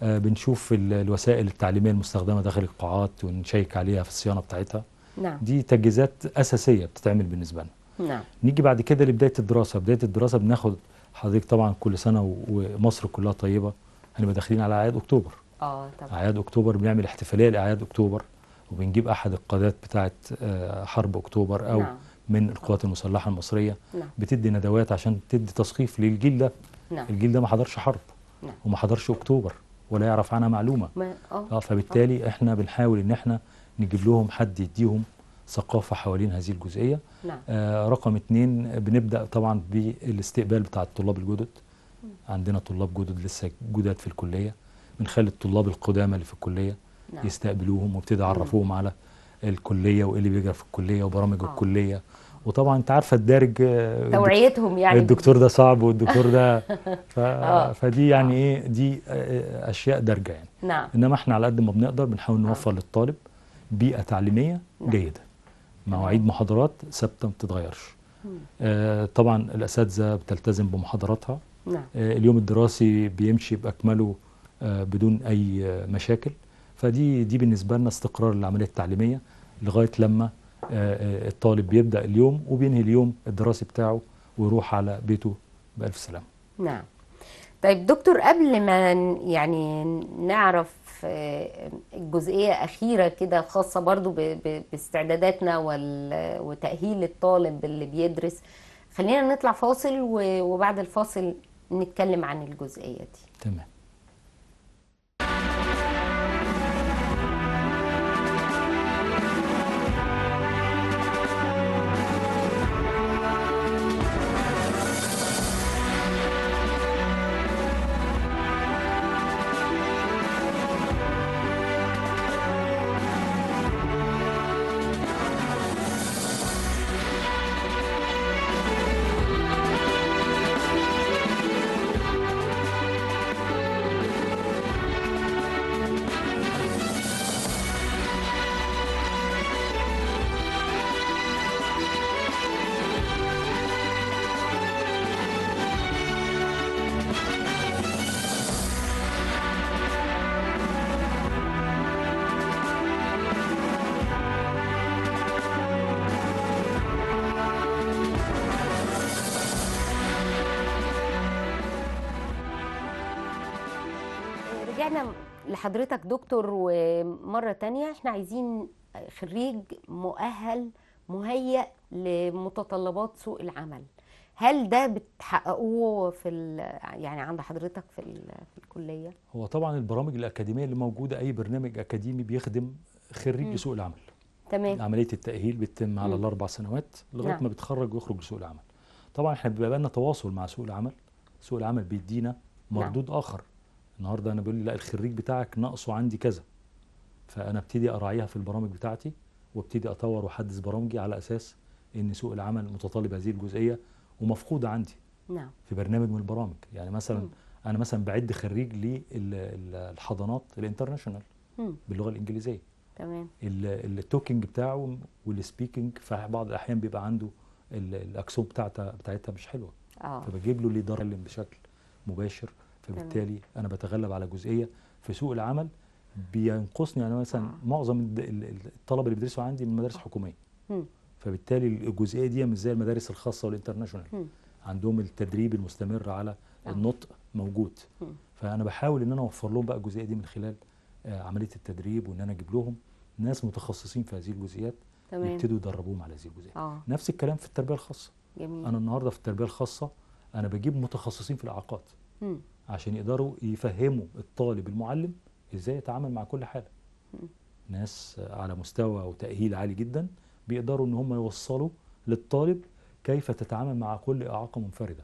آه، بنشوف الوسائل التعليميه المستخدمه داخل القاعات ونشيك عليها في الصيانه بتاعتها نعم دي تجهيزات اساسيه بتتعمل بالنسبه لنا نعم نيجي بعد كده لبدايه الدراسه بدايه الدراسه بناخد حضرتك طبعا كل سنه ومصر كلها طيبه هنبقى داخلين على اعياد اكتوبر اه طبعا اعياد اكتوبر بنعمل احتفاليه لاعياد اكتوبر وبنجيب احد القادات بتاعه آه، حرب اكتوبر او نعم. من القوات المسلحه المصريه نعم. بتدي ندوات عشان تدي تثقيف للجيل ده نعم. الجيل ده ما حضرش حرب نعم. وما حضرش اكتوبر ولا يعرف عنها معلومه ما... اه, اه، فبالتالي أوه. احنا بنحاول ان احنا نجيب لهم حد يديهم ثقافه حوالين هذه الجزئيه نعم. آه رقم اثنين بنبدا طبعا بالاستقبال بتاع الطلاب الجدد عندنا طلاب جدد لسه جدد في الكليه بنخلي الطلاب القدامى اللي في الكليه نعم. يستقبلوهم وابتدي اعرفوهم على الكليه وايه اللي بيجرى في الكليه وبرامج آه. الكليه وطبعا انت عارفه الدارج آه، توعيتهم يعني الدكتور ده صعب والدكتور ده ف... آه. فدي يعني آه. ايه دي آه، آه، اشياء دارجه يعني نعم. انما احنا على قد ما بنقدر بنحاول نوفر آه. للطالب بيئه تعليميه نعم. جيده مواعيد محاضرات ثابته ما بتتغيرش آه طبعا الاساتذه بتلتزم بمحاضراتها نعم. آه، اليوم الدراسي بيمشي باكمله آه، بدون اي آه، مشاكل فدي دي بالنسبه لنا استقرار العمليه التعليميه لغايه لما الطالب بيبدا اليوم وبينهي اليوم الدراسي بتاعه ويروح على بيته بالف سلامه نعم طيب دكتور قبل ما يعني نعرف جزئية أخيرة كده خاصة برضو باستعداداتنا وتأهيل الطالب اللي بيدرس خلينا نطلع فاصل وبعد الفاصل نتكلم عن الجزئيه دي تمام لحضرتك دكتور ومره تانية احنا عايزين خريج مؤهل مهيئ لمتطلبات سوق العمل هل ده بتحققوه في يعني عند حضرتك في, في الكليه هو طبعا البرامج الاكاديميه اللي موجوده اي برنامج اكاديمي بيخدم خريج لسوق العمل تمام عمليه التاهيل بتتم على الاربع سنوات لغايه نعم. ما بيتخرج ويخرج لسوق العمل طبعا احنا بيبقى لنا تواصل مع سوق العمل سوق العمل بيدينا نعم. مردود نعم. اخر النهارده انا بيقول لي لا الخريج بتاعك ناقصه عندي كذا فانا ابتدي اراعيها في البرامج بتاعتي وابتدي اطور واحدث برامجي على اساس ان سوق العمل متطلب هذه الجزئيه ومفقوده عندي نعم في برنامج من البرامج يعني مثلا انا مثلا بعد خريج للحضانات الانترناشونال باللغه الانجليزيه تمام التوكينج بتاعه والسبيكينج في بعض الاحيان بيبقى عنده الاكسون بتاعتها بتاعتها مش حلوه اه فبجيب له اللي يتكلم بشكل مباشر فبالتالي انا بتغلب على جزئيه في سوق العمل بينقصني انا يعني مثلا آه. معظم الطلبه اللي بيدرسوا عندي من مدارس آه. حكوميه فبالتالي الجزئيه دي مش زي المدارس الخاصه والانترناشونال عندهم التدريب المستمر على آه. النطق موجود فانا بحاول ان انا اوفر لهم بقى الجزئيه دي من خلال عمليه التدريب وان انا اجيب لهم ناس متخصصين في هذه الجزئيات تمام. يبتدوا يدربوهم على هذه الجزئيات آه. نفس الكلام في التربيه الخاصه جميل. انا النهارده في التربيه الخاصه انا بجيب متخصصين في الاعاقات عشان يقدروا يفهموا الطالب المعلم ازاي يتعامل مع كل حاله ناس على مستوى وتأهيل عالي جدا بيقدروا ان هم يوصلوا للطالب كيف تتعامل مع كل إعاقة منفردة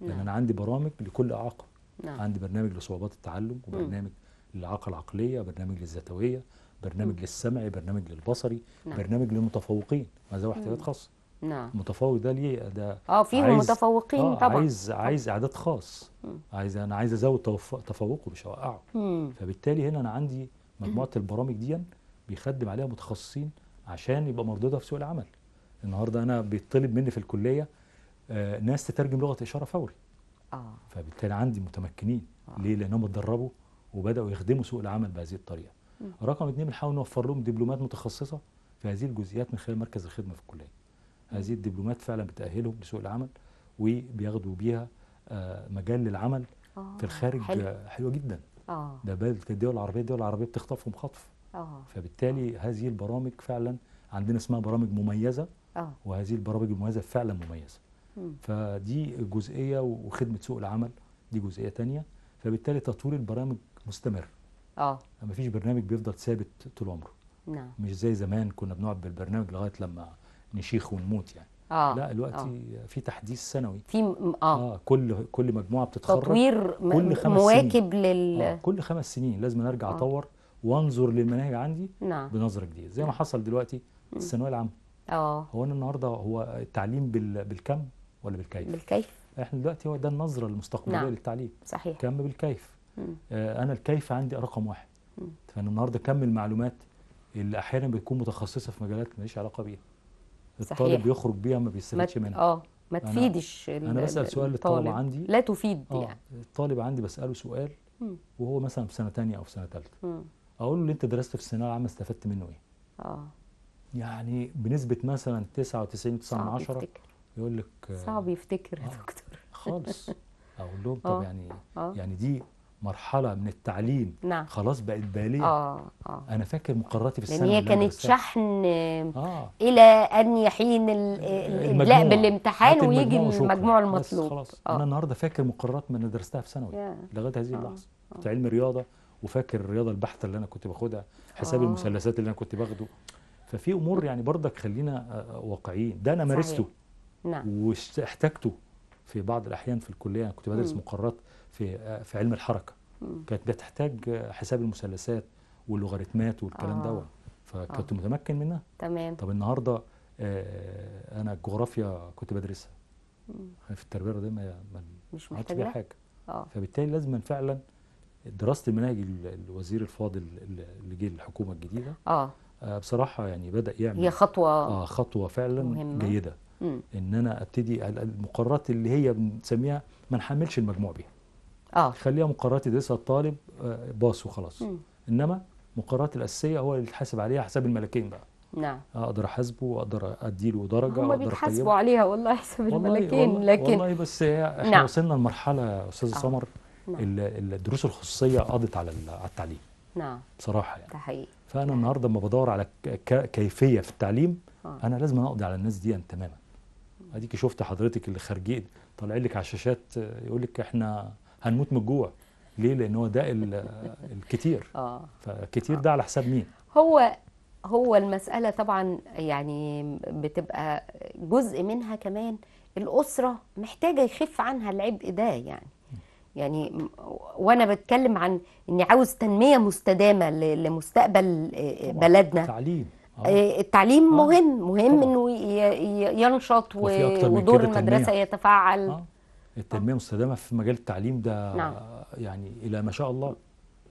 يعني نعم. لأن أنا عندي برامج لكل إعاقة نعم. عندي برنامج لصعوبات التعلم وبرنامج للإعاقة العقلية برنامج للذاتوية برنامج للسمعي برنامج للبصري نعم. برنامج للمتفوقين ذوي احتياجات خاصة نعم المتفوق ده ليه ده اه فيهم متفوقين آه طبعا عايز عايز اعداد خاص مم. عايز انا عايز ازود تفوقه مش اوقعه فبالتالي هنا انا عندي مجموعه البرامج دي بيخدم عليها متخصصين عشان يبقى مردودها في سوق العمل النهارده انا بيطلب مني في الكليه آه ناس تترجم لغه اشاره فوري اه فبالتالي عندي متمكنين آه. ليه لانهم اتدربوا وبداوا يخدموا سوق العمل بهذه الطريقه مم. رقم اثنين بنحاول نوفر لهم دبلومات متخصصه في هذه الجزئيات من خلال مركز الخدمه في الكليه هذه الدبلومات فعلا بتأهلهم لسوق العمل وبياخدوا بيها آه، مجال للعمل في آه، الخارج حلو. آه، حلوة جدا أوه. ده بلد الدول العربية الدول العربية بتخطفهم خطف أوه. فبالتالي أوه. هذه البرامج فعلا عندنا اسمها برامج مميزة أوه. وهذه البرامج المميزة فعلا مميزة فدي جزئية وخدمة سوق العمل دي جزئية تانية فبالتالي تطوير البرامج مستمر اه مفيش برنامج بيفضل ثابت طول عمره نعم مش زي زمان كنا بنقعد بالبرنامج لغايه لما نشيخ ونموت يعني آه لا دلوقتي آه في تحديث سنوي في م... آه, اه كل كل مجموعه بتتخرج تطوير كل خمس مواكب سنين. لل آه كل خمس سنين لازم ارجع آه اطور وانظر للمناهج عندي نعم. بنظره جديده زي ما نعم. حصل دلوقتي الثانويه العامه اه هو انا النهارده هو التعليم بال... بالكم ولا بالكيف؟ بالكيف احنا دلوقتي هو ده النظره المستقبليه نعم. للتعليم صحيح كم بالكيف آه انا الكيف عندي رقم واحد فانا النهارده كم المعلومات اللي احيانا بتكون متخصصه في مجالات ماليش علاقه بيها الطالب صحيح. يخرج بيها ما بيستفادش منها اه ما تفيدش انا, أنا بسال سؤال للطالب عندي لا تفيد آه يعني الطالب عندي بساله سؤال مم. وهو مثلا في سنه ثانيه او في سنه ثالثه اقول له اللي انت درست في الثانويه العامه استفدت منه ايه؟ اه يعني بنسبه مثلا 99 9 من 10 يقول لك صعب آه، يفتكر يا آه دكتور خالص اقول لهم آه، طب يعني آه. يعني دي مرحله من التعليم نعم. خلاص بقت باليه آه آه. انا فاكر مقرراتي في السنه يعني هي كانت شحن آه. الى ان يحين لا بالامتحان ويجي المجموع المطلوب خلاص آه. انا النهارده فاكر مقررات ما انا درستها في ثانوي لغايه هذه آه. اللحظه آه. كنت علم رياضه وفاكر الرياضه البحته اللي انا كنت باخدها حساب آه. المثلثات اللي انا كنت باخده ففي امور يعني برضك خلينا آه، آه، واقعيين ده انا مارسته نعم واحتجته في بعض الاحيان في الكليه انا كنت بدرس مقررات في في علم الحركه كانت بتحتاج حساب المثلثات واللوغاريتمات والكلام آه. دوت فكنت آه. متمكن منها تمام طب النهارده آه انا الجغرافيا كنت بدرسها في التربيه الرياضيه ما مش محتاجه حاجه آه. فبالتالي لازم فعلا دراسه المناهج الوزير الفاضل اللي جه الحكومه الجديده آه. آه بصراحه يعني بدا يعمل هي خطوه اه خطوه فعلا مهمة. جيده مم. ان انا ابتدي المقررات اللي هي بنسميها ما نحملش المجموع بيها اه خليها مقررات يدرسها الطالب آه، باص وخلاص انما مقررات الاساسيه هو اللي يتحاسب عليها حساب الملكين بقى نعم آه، اقدر احاسبه واقدر اديله درجه هم بيتحاسبوا عليها والله حساب الملاكين والله لكن والله بس هي احنا نعم. وصلنا لمرحله يا استاذ آه. سمر نعم. الدروس الخصوصيه قضت على على التعليم نعم بصراحه يعني ده حقيقي فانا نعم. النهارده لما بدور على كيفيه في التعليم آه. انا لازم اقضي على الناس دي تماما اديكي شفت حضرتك اللي خارجين طالع لك على الشاشات يقول لك احنا هنموت من الجوع ليه لان هو ده الكتير اه فكتير آه. ده على حساب مين هو هو المساله طبعا يعني بتبقى جزء منها كمان الاسره محتاجه يخف عنها العبء ده يعني يعني وانا بتكلم عن اني عاوز تنميه مستدامه لمستقبل آه، بلدنا آه. التعليم التعليم مهم مهم طبعا. انه ينشط ودور المدرسه يتفاعل أوه. التنميه المستدامه في مجال التعليم ده نعم. يعني الى ما شاء الله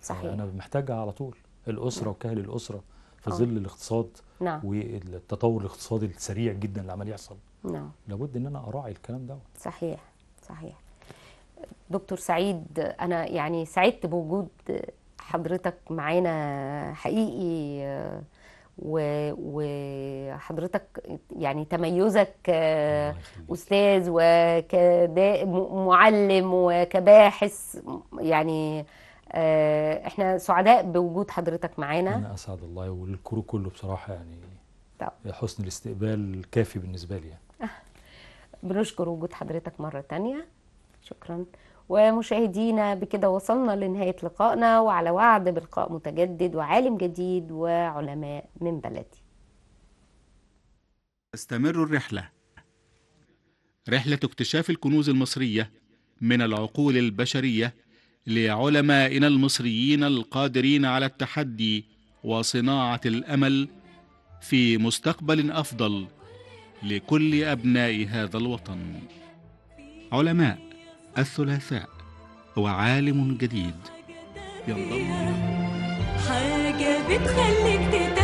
صحيح انا محتاجها على طول الاسره نعم. وكاهل الاسره في ظل الاقتصاد نعم. والتطور الاقتصادي السريع جدا اللي عمال يحصل نعم لابد ان انا اراعي الكلام ده صحيح صحيح دكتور سعيد انا يعني سعدت بوجود حضرتك معانا حقيقي آه، وحضرتك يعني تميزك كأستاذ ومعلم وكباحث يعني آه، احنا سعداء بوجود حضرتك معانا انا اسعد الله والكرو كله بصراحه يعني طب. حسن الاستقبال كافي بالنسبه لي يعني. آه. بنشكر وجود حضرتك مره تانية شكرا ومشاهدينا بكده وصلنا لنهاية لقائنا وعلى وعد بلقاء متجدد وعالم جديد وعلماء من بلدي تستمر الرحلة رحلة اكتشاف الكنوز المصرية من العقول البشرية لعلمائنا المصريين القادرين على التحدي وصناعة الأمل في مستقبل أفضل لكل أبناء هذا الوطن. علماء الثلاثاء وعالم جديد ينضم حاجة بتخليك تتعلم